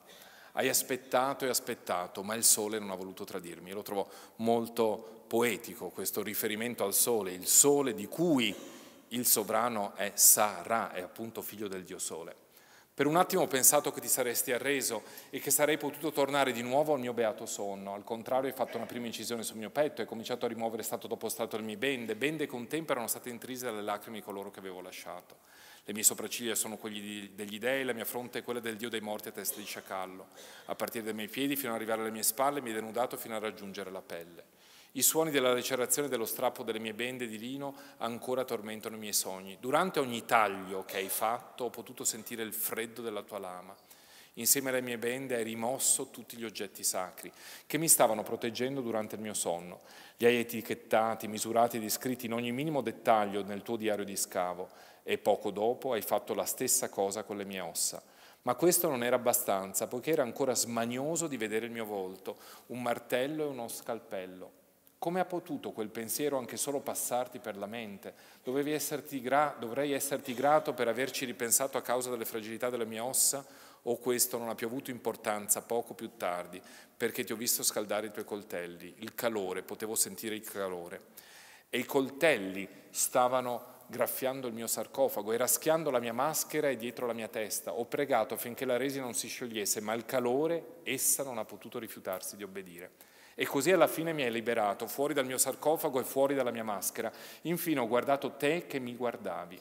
Hai aspettato e aspettato, ma il sole non ha voluto tradirmi. Io lo trovo molto poetico questo riferimento al sole, il sole di cui il sovrano è Sarà, è appunto figlio del Dio Sole. Per un attimo ho pensato che ti saresti arreso e che sarei potuto tornare di nuovo al mio beato sonno. Al contrario, hai fatto una prima incisione sul mio petto, hai cominciato a rimuovere stato dopo stato le mie bende, bende che un tempo erano state intrise dalle lacrime di coloro che avevo lasciato. Le mie sopracciglia sono quelle degli dei, la mia fronte è quella del Dio dei morti a testa di sciacallo. A partire dai miei piedi fino ad arrivare alle mie spalle mi è denudato fino a raggiungere la pelle. I suoni della lacerazione e dello strappo delle mie bende di lino ancora tormentano i miei sogni. Durante ogni taglio che hai fatto ho potuto sentire il freddo della tua lama. Insieme alle mie bende hai rimosso tutti gli oggetti sacri che mi stavano proteggendo durante il mio sonno. Li hai etichettati, misurati e descritti in ogni minimo dettaglio nel tuo diario di scavo e poco dopo hai fatto la stessa cosa con le mie ossa. Ma questo non era abbastanza, poiché era ancora smanioso di vedere il mio volto, un martello e uno scalpello. Come ha potuto quel pensiero anche solo passarti per la mente? Esserti gra- dovrei esserti grato per averci ripensato a causa delle fragilità delle mie ossa? o questo non ha più avuto importanza poco più tardi perché ti ho visto scaldare i tuoi coltelli, il calore, potevo sentire il calore. E i coltelli stavano graffiando il mio sarcofago e raschiando la mia maschera e dietro la mia testa. Ho pregato affinché la resina non si sciogliesse, ma il calore essa non ha potuto rifiutarsi di obbedire. E così alla fine mi hai liberato, fuori dal mio sarcofago e fuori dalla mia maschera. Infine ho guardato te che mi guardavi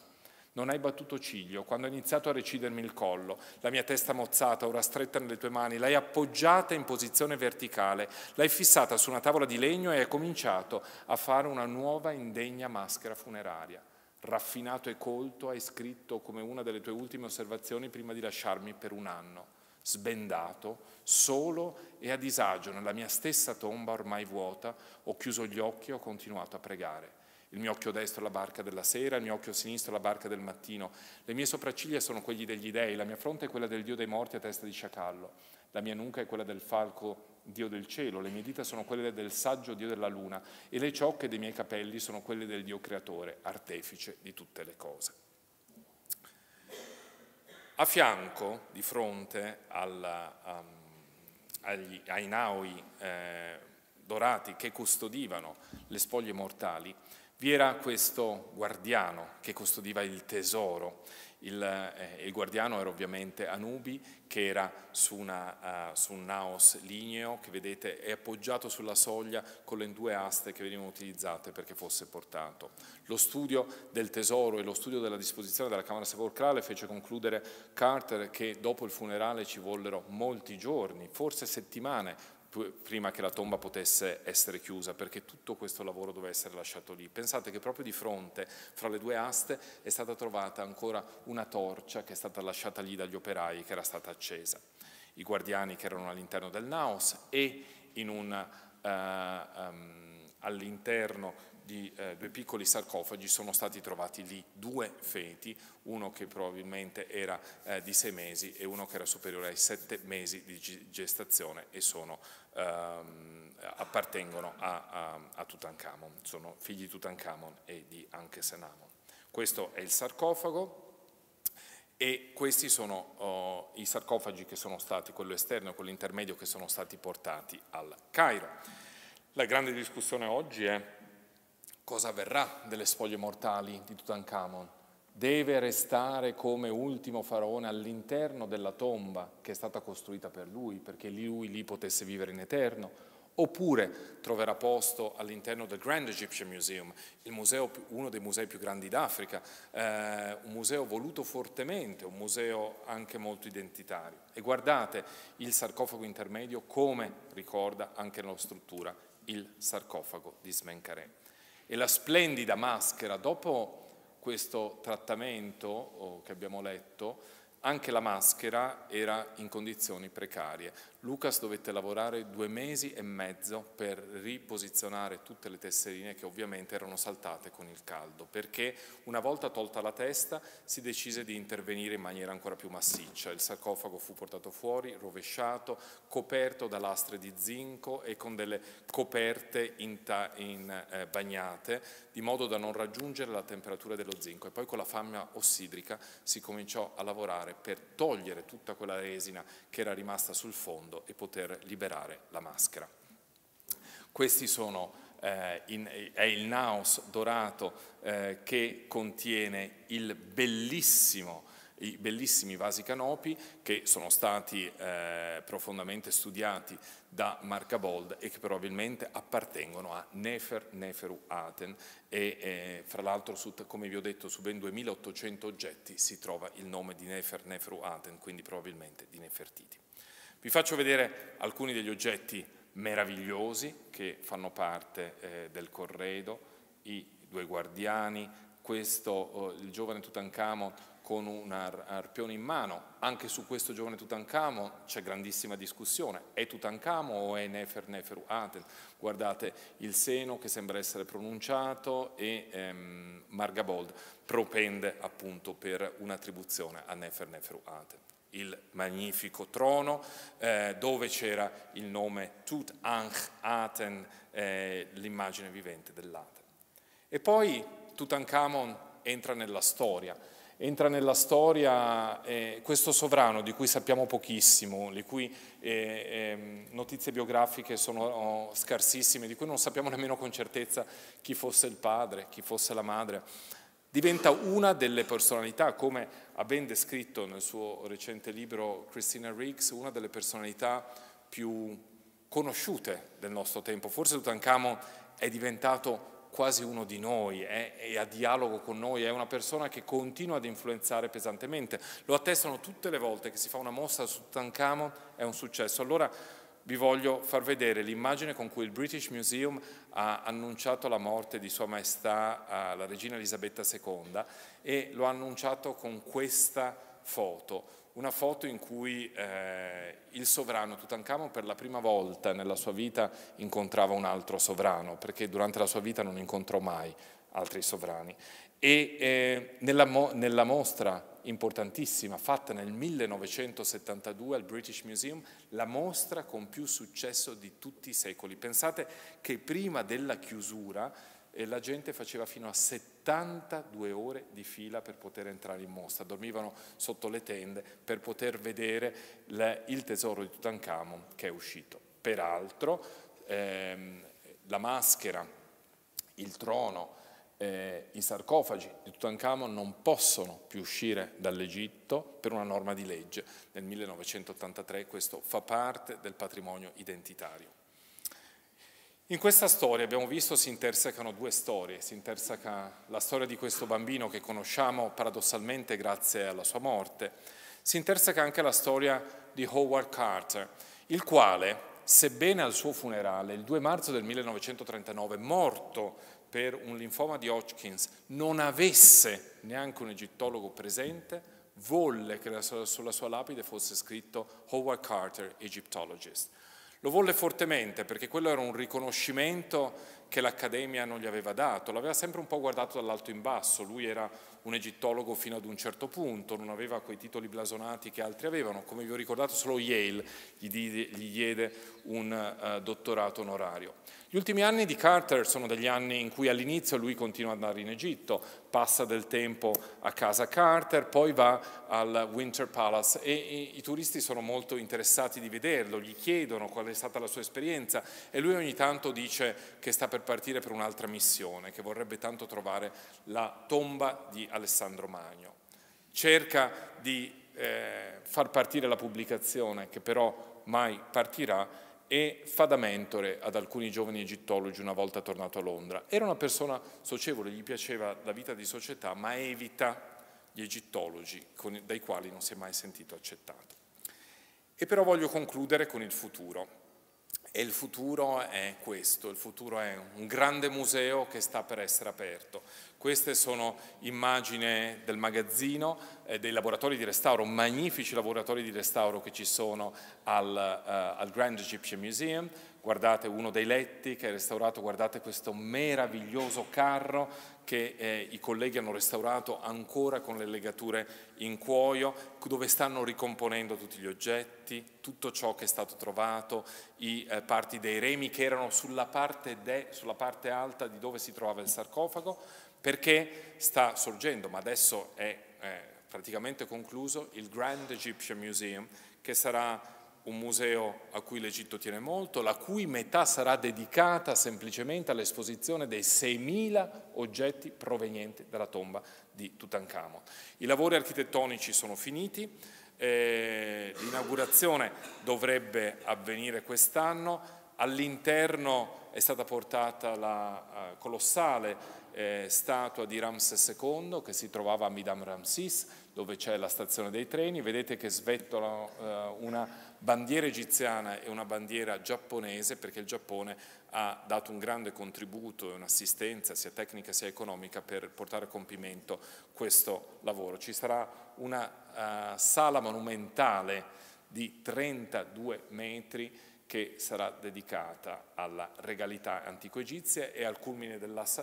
non hai battuto ciglio quando hai iniziato a recidermi il collo, la mia testa mozzata, ora stretta nelle tue mani, l'hai appoggiata in posizione verticale, l'hai fissata su una tavola di legno e hai cominciato a fare una nuova indegna maschera funeraria. Raffinato e colto hai scritto come una delle tue ultime osservazioni prima di lasciarmi per un anno, sbendato, solo e a disagio nella mia stessa tomba ormai vuota, ho chiuso gli occhi e ho continuato a pregare il mio occhio destro è la barca della sera, il mio occhio sinistro è la barca del mattino, le mie sopracciglia sono quelli degli dei, la mia fronte è quella del Dio dei morti a testa di sciacallo, la mia nuca è quella del falco Dio del cielo, le mie dita sono quelle del saggio Dio della luna e le ciocche dei miei capelli sono quelle del Dio creatore, artefice di tutte le cose. A fianco, di fronte alla, um, agli, ai naui eh, dorati che custodivano le spoglie mortali, vi era questo guardiano che custodiva il tesoro. Il, eh, il guardiano era ovviamente Anubi, che era su, una, uh, su un naos ligneo, che vedete è appoggiato sulla soglia con le due aste che venivano utilizzate perché fosse portato. Lo studio del tesoro e lo studio della disposizione della Camera Sepolcrale fece concludere Carter che dopo il funerale ci vollero molti giorni, forse settimane, prima che la tomba potesse essere chiusa, perché tutto questo lavoro doveva essere lasciato lì. Pensate che proprio di fronte, fra le due aste, è stata trovata ancora una torcia che è stata lasciata lì dagli operai, che era stata accesa. I guardiani che erano all'interno del Naos e in un... Uh, um, all'interno di eh, due piccoli sarcofagi sono stati trovati lì due feti, uno che probabilmente era eh, di sei mesi e uno che era superiore ai sette mesi di gestazione e sono, ehm, appartengono a, a, a, Tutankhamon, sono figli di Tutankhamon e di Ankesenamon. Questo è il sarcofago e questi sono oh, i sarcofagi che sono stati, quello esterno e quello intermedio, che sono stati portati al Cairo. La grande discussione oggi è Cosa avverrà delle spoglie mortali di Tutankhamon? Deve restare come ultimo faraone all'interno della tomba che è stata costruita per lui, perché lui lì potesse vivere in eterno, oppure troverà posto all'interno del Grand Egyptian Museum, museo, uno dei musei più grandi d'Africa, eh, un museo voluto fortemente, un museo anche molto identitario. E guardate il sarcofago intermedio come ricorda anche la struttura il sarcofago di Smencarè. E la splendida maschera, dopo questo trattamento oh, che abbiamo letto, anche la maschera era in condizioni precarie. Lucas dovette lavorare due mesi e mezzo per riposizionare tutte le tesserine che ovviamente erano saltate con il caldo, perché una volta tolta la testa si decise di intervenire in maniera ancora più massiccia. Il sarcofago fu portato fuori, rovesciato, coperto da lastre di zinco e con delle coperte in ta- in, eh, bagnate, di modo da non raggiungere la temperatura dello zinco. E poi con la fama ossidrica si cominciò a lavorare per togliere tutta quella resina che era rimasta sul fondo mondo e poter liberare la maschera. Questi sono eh, in, è il naos dorato eh, che contiene bellissimo, i bellissimi vasi canopi che sono stati eh, profondamente studiati da Marca Bold e che probabilmente appartengono a Nefer Neferu Aten e eh, fra l'altro come vi ho detto su ben 2800 oggetti si trova il nome di Nefer Neferu Aten quindi probabilmente di Nefertiti. Vi faccio vedere alcuni degli oggetti meravigliosi che fanno parte eh, del corredo, i due guardiani, questo, eh, il giovane Tutankhamon con un ar arpione in mano. Anche su questo giovane Tutankhamon c'è grandissima discussione. È Tutankhamon o è Nefer Neferu Aten? Guardate il seno che sembra essere pronunciato e ehm, Margabold propende appunto per un'attribuzione a Nefer Neferu Aten il magnifico trono, eh, dove c'era il nome Tut-Ankh-Aten, eh, l'immagine vivente dell'Aten. E poi Tutankhamon entra nella storia, entra nella storia eh, questo sovrano di cui sappiamo pochissimo, le cui eh, ehm, notizie biografiche sono oh, scarsissime, di cui non sappiamo nemmeno con certezza chi fosse il padre, chi fosse la madre diventa una delle personalità, come ha ben descritto nel suo recente libro Christina Riggs, una delle personalità più conosciute del nostro tempo. Forse Tutankhamon è diventato quasi uno di noi, è, è, a dialogo con noi, è una persona che continua ad influenzare pesantemente. Lo attestano tutte le volte che si fa una mossa su Tutankhamon, è un successo. Allora vi voglio far vedere l'immagine con cui il British Museum ha annunciato la morte di Sua Maestà eh, la Regina Elisabetta II e lo ha annunciato con questa foto, una foto in cui eh, il sovrano Tutankhamon per la prima volta nella sua vita incontrava un altro sovrano, perché durante la sua vita non incontrò mai altri sovrani. E eh, nella, mo nella mostra importantissima fatta nel 1972 al British Museum, la mostra con più successo di tutti i secoli. Pensate che prima della chiusura eh, la gente faceva fino a 72 ore di fila per poter entrare in mostra, dormivano sotto le tende per poter vedere le, il tesoro di Tutankhamon che è uscito. Peraltro ehm, la maschera, il trono, eh, i sarcofagi di Tutankhamon non possono più uscire dall'Egitto per una norma di legge. Nel 1983 questo fa parte del patrimonio identitario. In questa storia abbiamo visto si intersecano due storie, si interseca la storia di questo bambino che conosciamo paradossalmente grazie alla sua morte, si interseca anche la storia di Howard Carter, il quale, sebbene al suo funerale, il 2 marzo del 1939, morto per un linfoma di Hodgkins non avesse neanche un egittologo presente, volle che sulla sua lapide fosse scritto Howard Carter, Egyptologist. Lo volle fortemente perché quello era un riconoscimento che l'Accademia non gli aveva dato, l'aveva sempre un po' guardato dall'alto in basso, lui era un egittologo fino ad un certo punto, non aveva quei titoli blasonati che altri avevano, come vi ho ricordato solo Yale gli, diede un uh, dottorato onorario. Gli ultimi anni di Carter sono degli anni in cui all'inizio lui continua ad andare in Egitto, passa del tempo a casa Carter, poi va al Winter Palace e i, i turisti sono molto interessati di vederlo, gli chiedono qual è stata la sua esperienza e lui ogni tanto dice che sta per partire per un'altra missione, che vorrebbe tanto trovare la tomba di Alessandro Magno. Cerca di eh, far partire la pubblicazione che però mai partirà e fa da mentore ad alcuni giovani egittologi una volta tornato a Londra. Era una persona socievole, gli piaceva la vita di società, ma evita gli egittologi dai quali non si è mai sentito accettato. E però voglio concludere con il futuro. E il futuro è questo, il futuro è un grande museo che sta per essere aperto. Queste sono immagini del magazzino, eh, dei laboratori di restauro, magnifici laboratori di restauro che ci sono al, uh, al Grand Egyptian Museum, guardate uno dei letti che è restaurato, guardate questo meraviglioso carro che eh, i colleghi hanno restaurato ancora con le legature in cuoio, dove stanno ricomponendo tutti gli oggetti, tutto ciò che è stato trovato, i eh, parti dei remi che erano sulla parte, de, sulla parte alta di dove si trovava il sarcofago, perché sta sorgendo, ma adesso è eh, praticamente concluso, il Grand Egyptian Museum che sarà un museo a cui l'Egitto tiene molto, la cui metà sarà dedicata semplicemente all'esposizione dei 6.000 oggetti provenienti dalla tomba di Tutankhamon. I lavori architettonici sono finiti, eh, l'inaugurazione dovrebbe avvenire quest'anno, all'interno è stata portata la eh, colossale eh, statua di Ramses II che si trovava a Midam Ramsis, dove c'è la stazione dei treni, vedete che svettola eh, una bandiera egiziana e una bandiera giapponese perché il Giappone ha dato un grande contributo e un'assistenza sia tecnica sia economica per portare a compimento questo lavoro. Ci sarà una uh, sala monumentale di 32 metri che sarà dedicata alla regalità antico-egizia e al culmine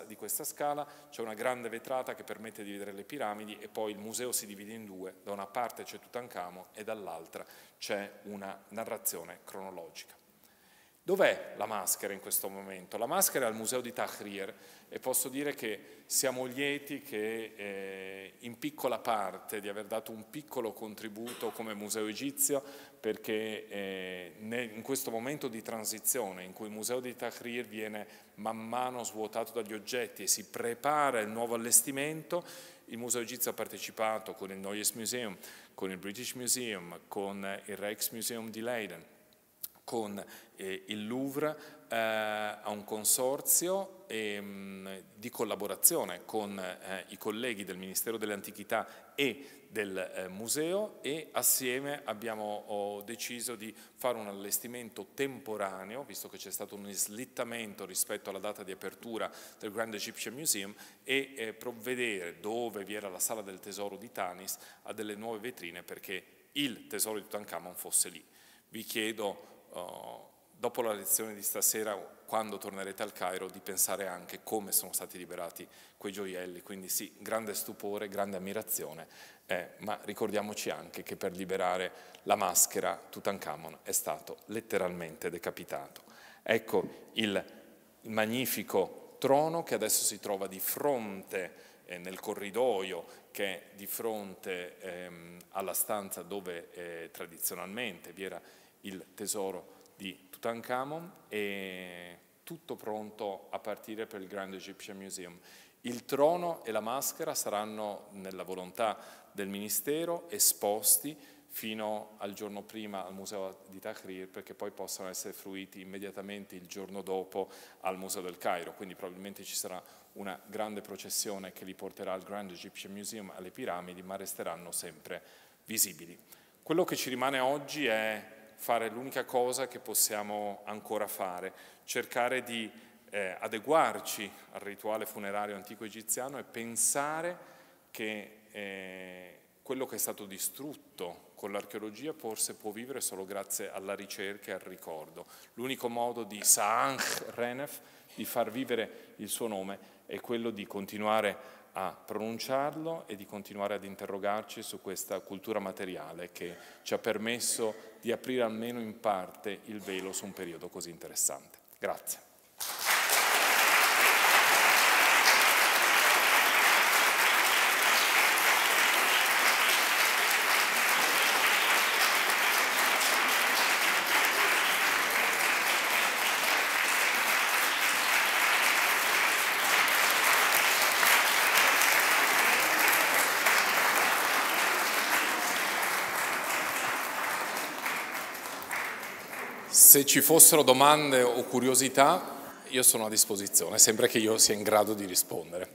di questa scala c'è una grande vetrata che permette di vedere le piramidi e poi il museo si divide in due, da una parte c'è Tutankhamon e dall'altra c'è una narrazione cronologica. Dov'è la maschera in questo momento? La maschera è al museo di Tahrir e posso dire che siamo lieti che eh, in piccola parte di aver dato un piccolo contributo come museo egizio perché eh, in questo momento di transizione in cui il museo di Tahrir viene man mano svuotato dagli oggetti e si prepara il nuovo allestimento, il Museo Egizio ha partecipato con il Neues Museum, con il British Museum, con eh, il Rijksmuseum di Leiden, con eh, il Louvre eh, a un consorzio ehm, di collaborazione con eh, i colleghi del Ministero delle Antichità e del eh, museo e assieme abbiamo deciso di fare un allestimento temporaneo, visto che c'è stato un slittamento rispetto alla data di apertura del Grand Egyptian Museum e eh, provvedere dove vi era la sala del tesoro di Tanis a delle nuove vetrine perché il tesoro di Tutankhamon fosse lì. Vi chiedo... Eh, dopo la lezione di stasera, quando tornerete al Cairo, di pensare anche come sono stati liberati quei gioielli. Quindi sì, grande stupore, grande ammirazione, eh, ma ricordiamoci anche che per liberare la maschera Tutankhamon è stato letteralmente decapitato. Ecco il magnifico trono che adesso si trova di fronte eh, nel corridoio che è di fronte ehm, alla stanza dove eh, tradizionalmente vi era il tesoro di Tutankhamon e tutto pronto a partire per il Grand Egyptian Museum. Il trono e la maschera saranno, nella volontà del Ministero, esposti fino al giorno prima al Museo di Tahrir perché poi possano essere fruiti immediatamente il giorno dopo al Museo del Cairo, quindi probabilmente ci sarà una grande processione che li porterà al Grand Egyptian Museum alle piramidi ma resteranno sempre visibili. Quello che ci rimane oggi è fare l'unica cosa che possiamo ancora fare, cercare di eh, adeguarci al rituale funerario antico egiziano e pensare che eh, quello che è stato distrutto con l'archeologia forse può vivere solo grazie alla ricerca e al ricordo. L'unico modo di Saanch Renef di far vivere il suo nome è quello di continuare a a pronunciarlo e di continuare ad interrogarci su questa cultura materiale che ci ha permesso di aprire almeno in parte il velo su un periodo così interessante. Grazie. Se ci fossero domande o curiosità, io sono a disposizione, sempre che io sia in grado di rispondere.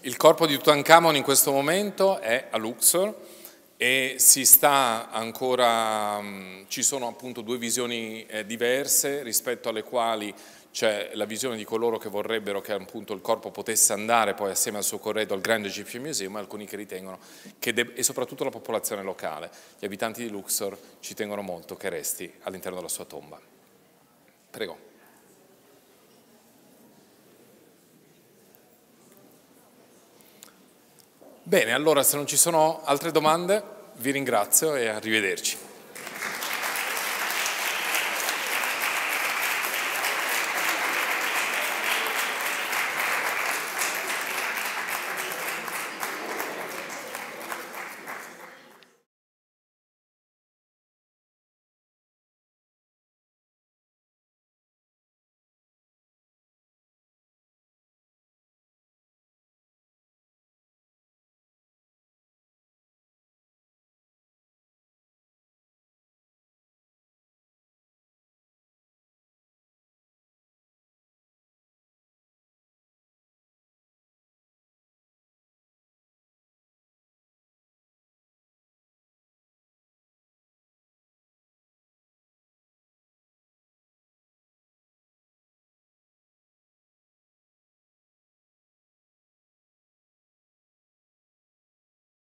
Il corpo di Tutankhamon in questo momento è a Luxor e si sta ancora, mm, ci sono appunto due visioni eh, diverse rispetto alle quali cioè la visione di coloro che vorrebbero che appunto il corpo potesse andare poi assieme al suo corredo al Grand Egyptian Museum, alcuni che ritengono, che e soprattutto la popolazione locale, gli abitanti di Luxor ci tengono molto che resti all'interno della sua tomba. Prego. Bene, allora se non ci sono altre domande vi ringrazio e arrivederci.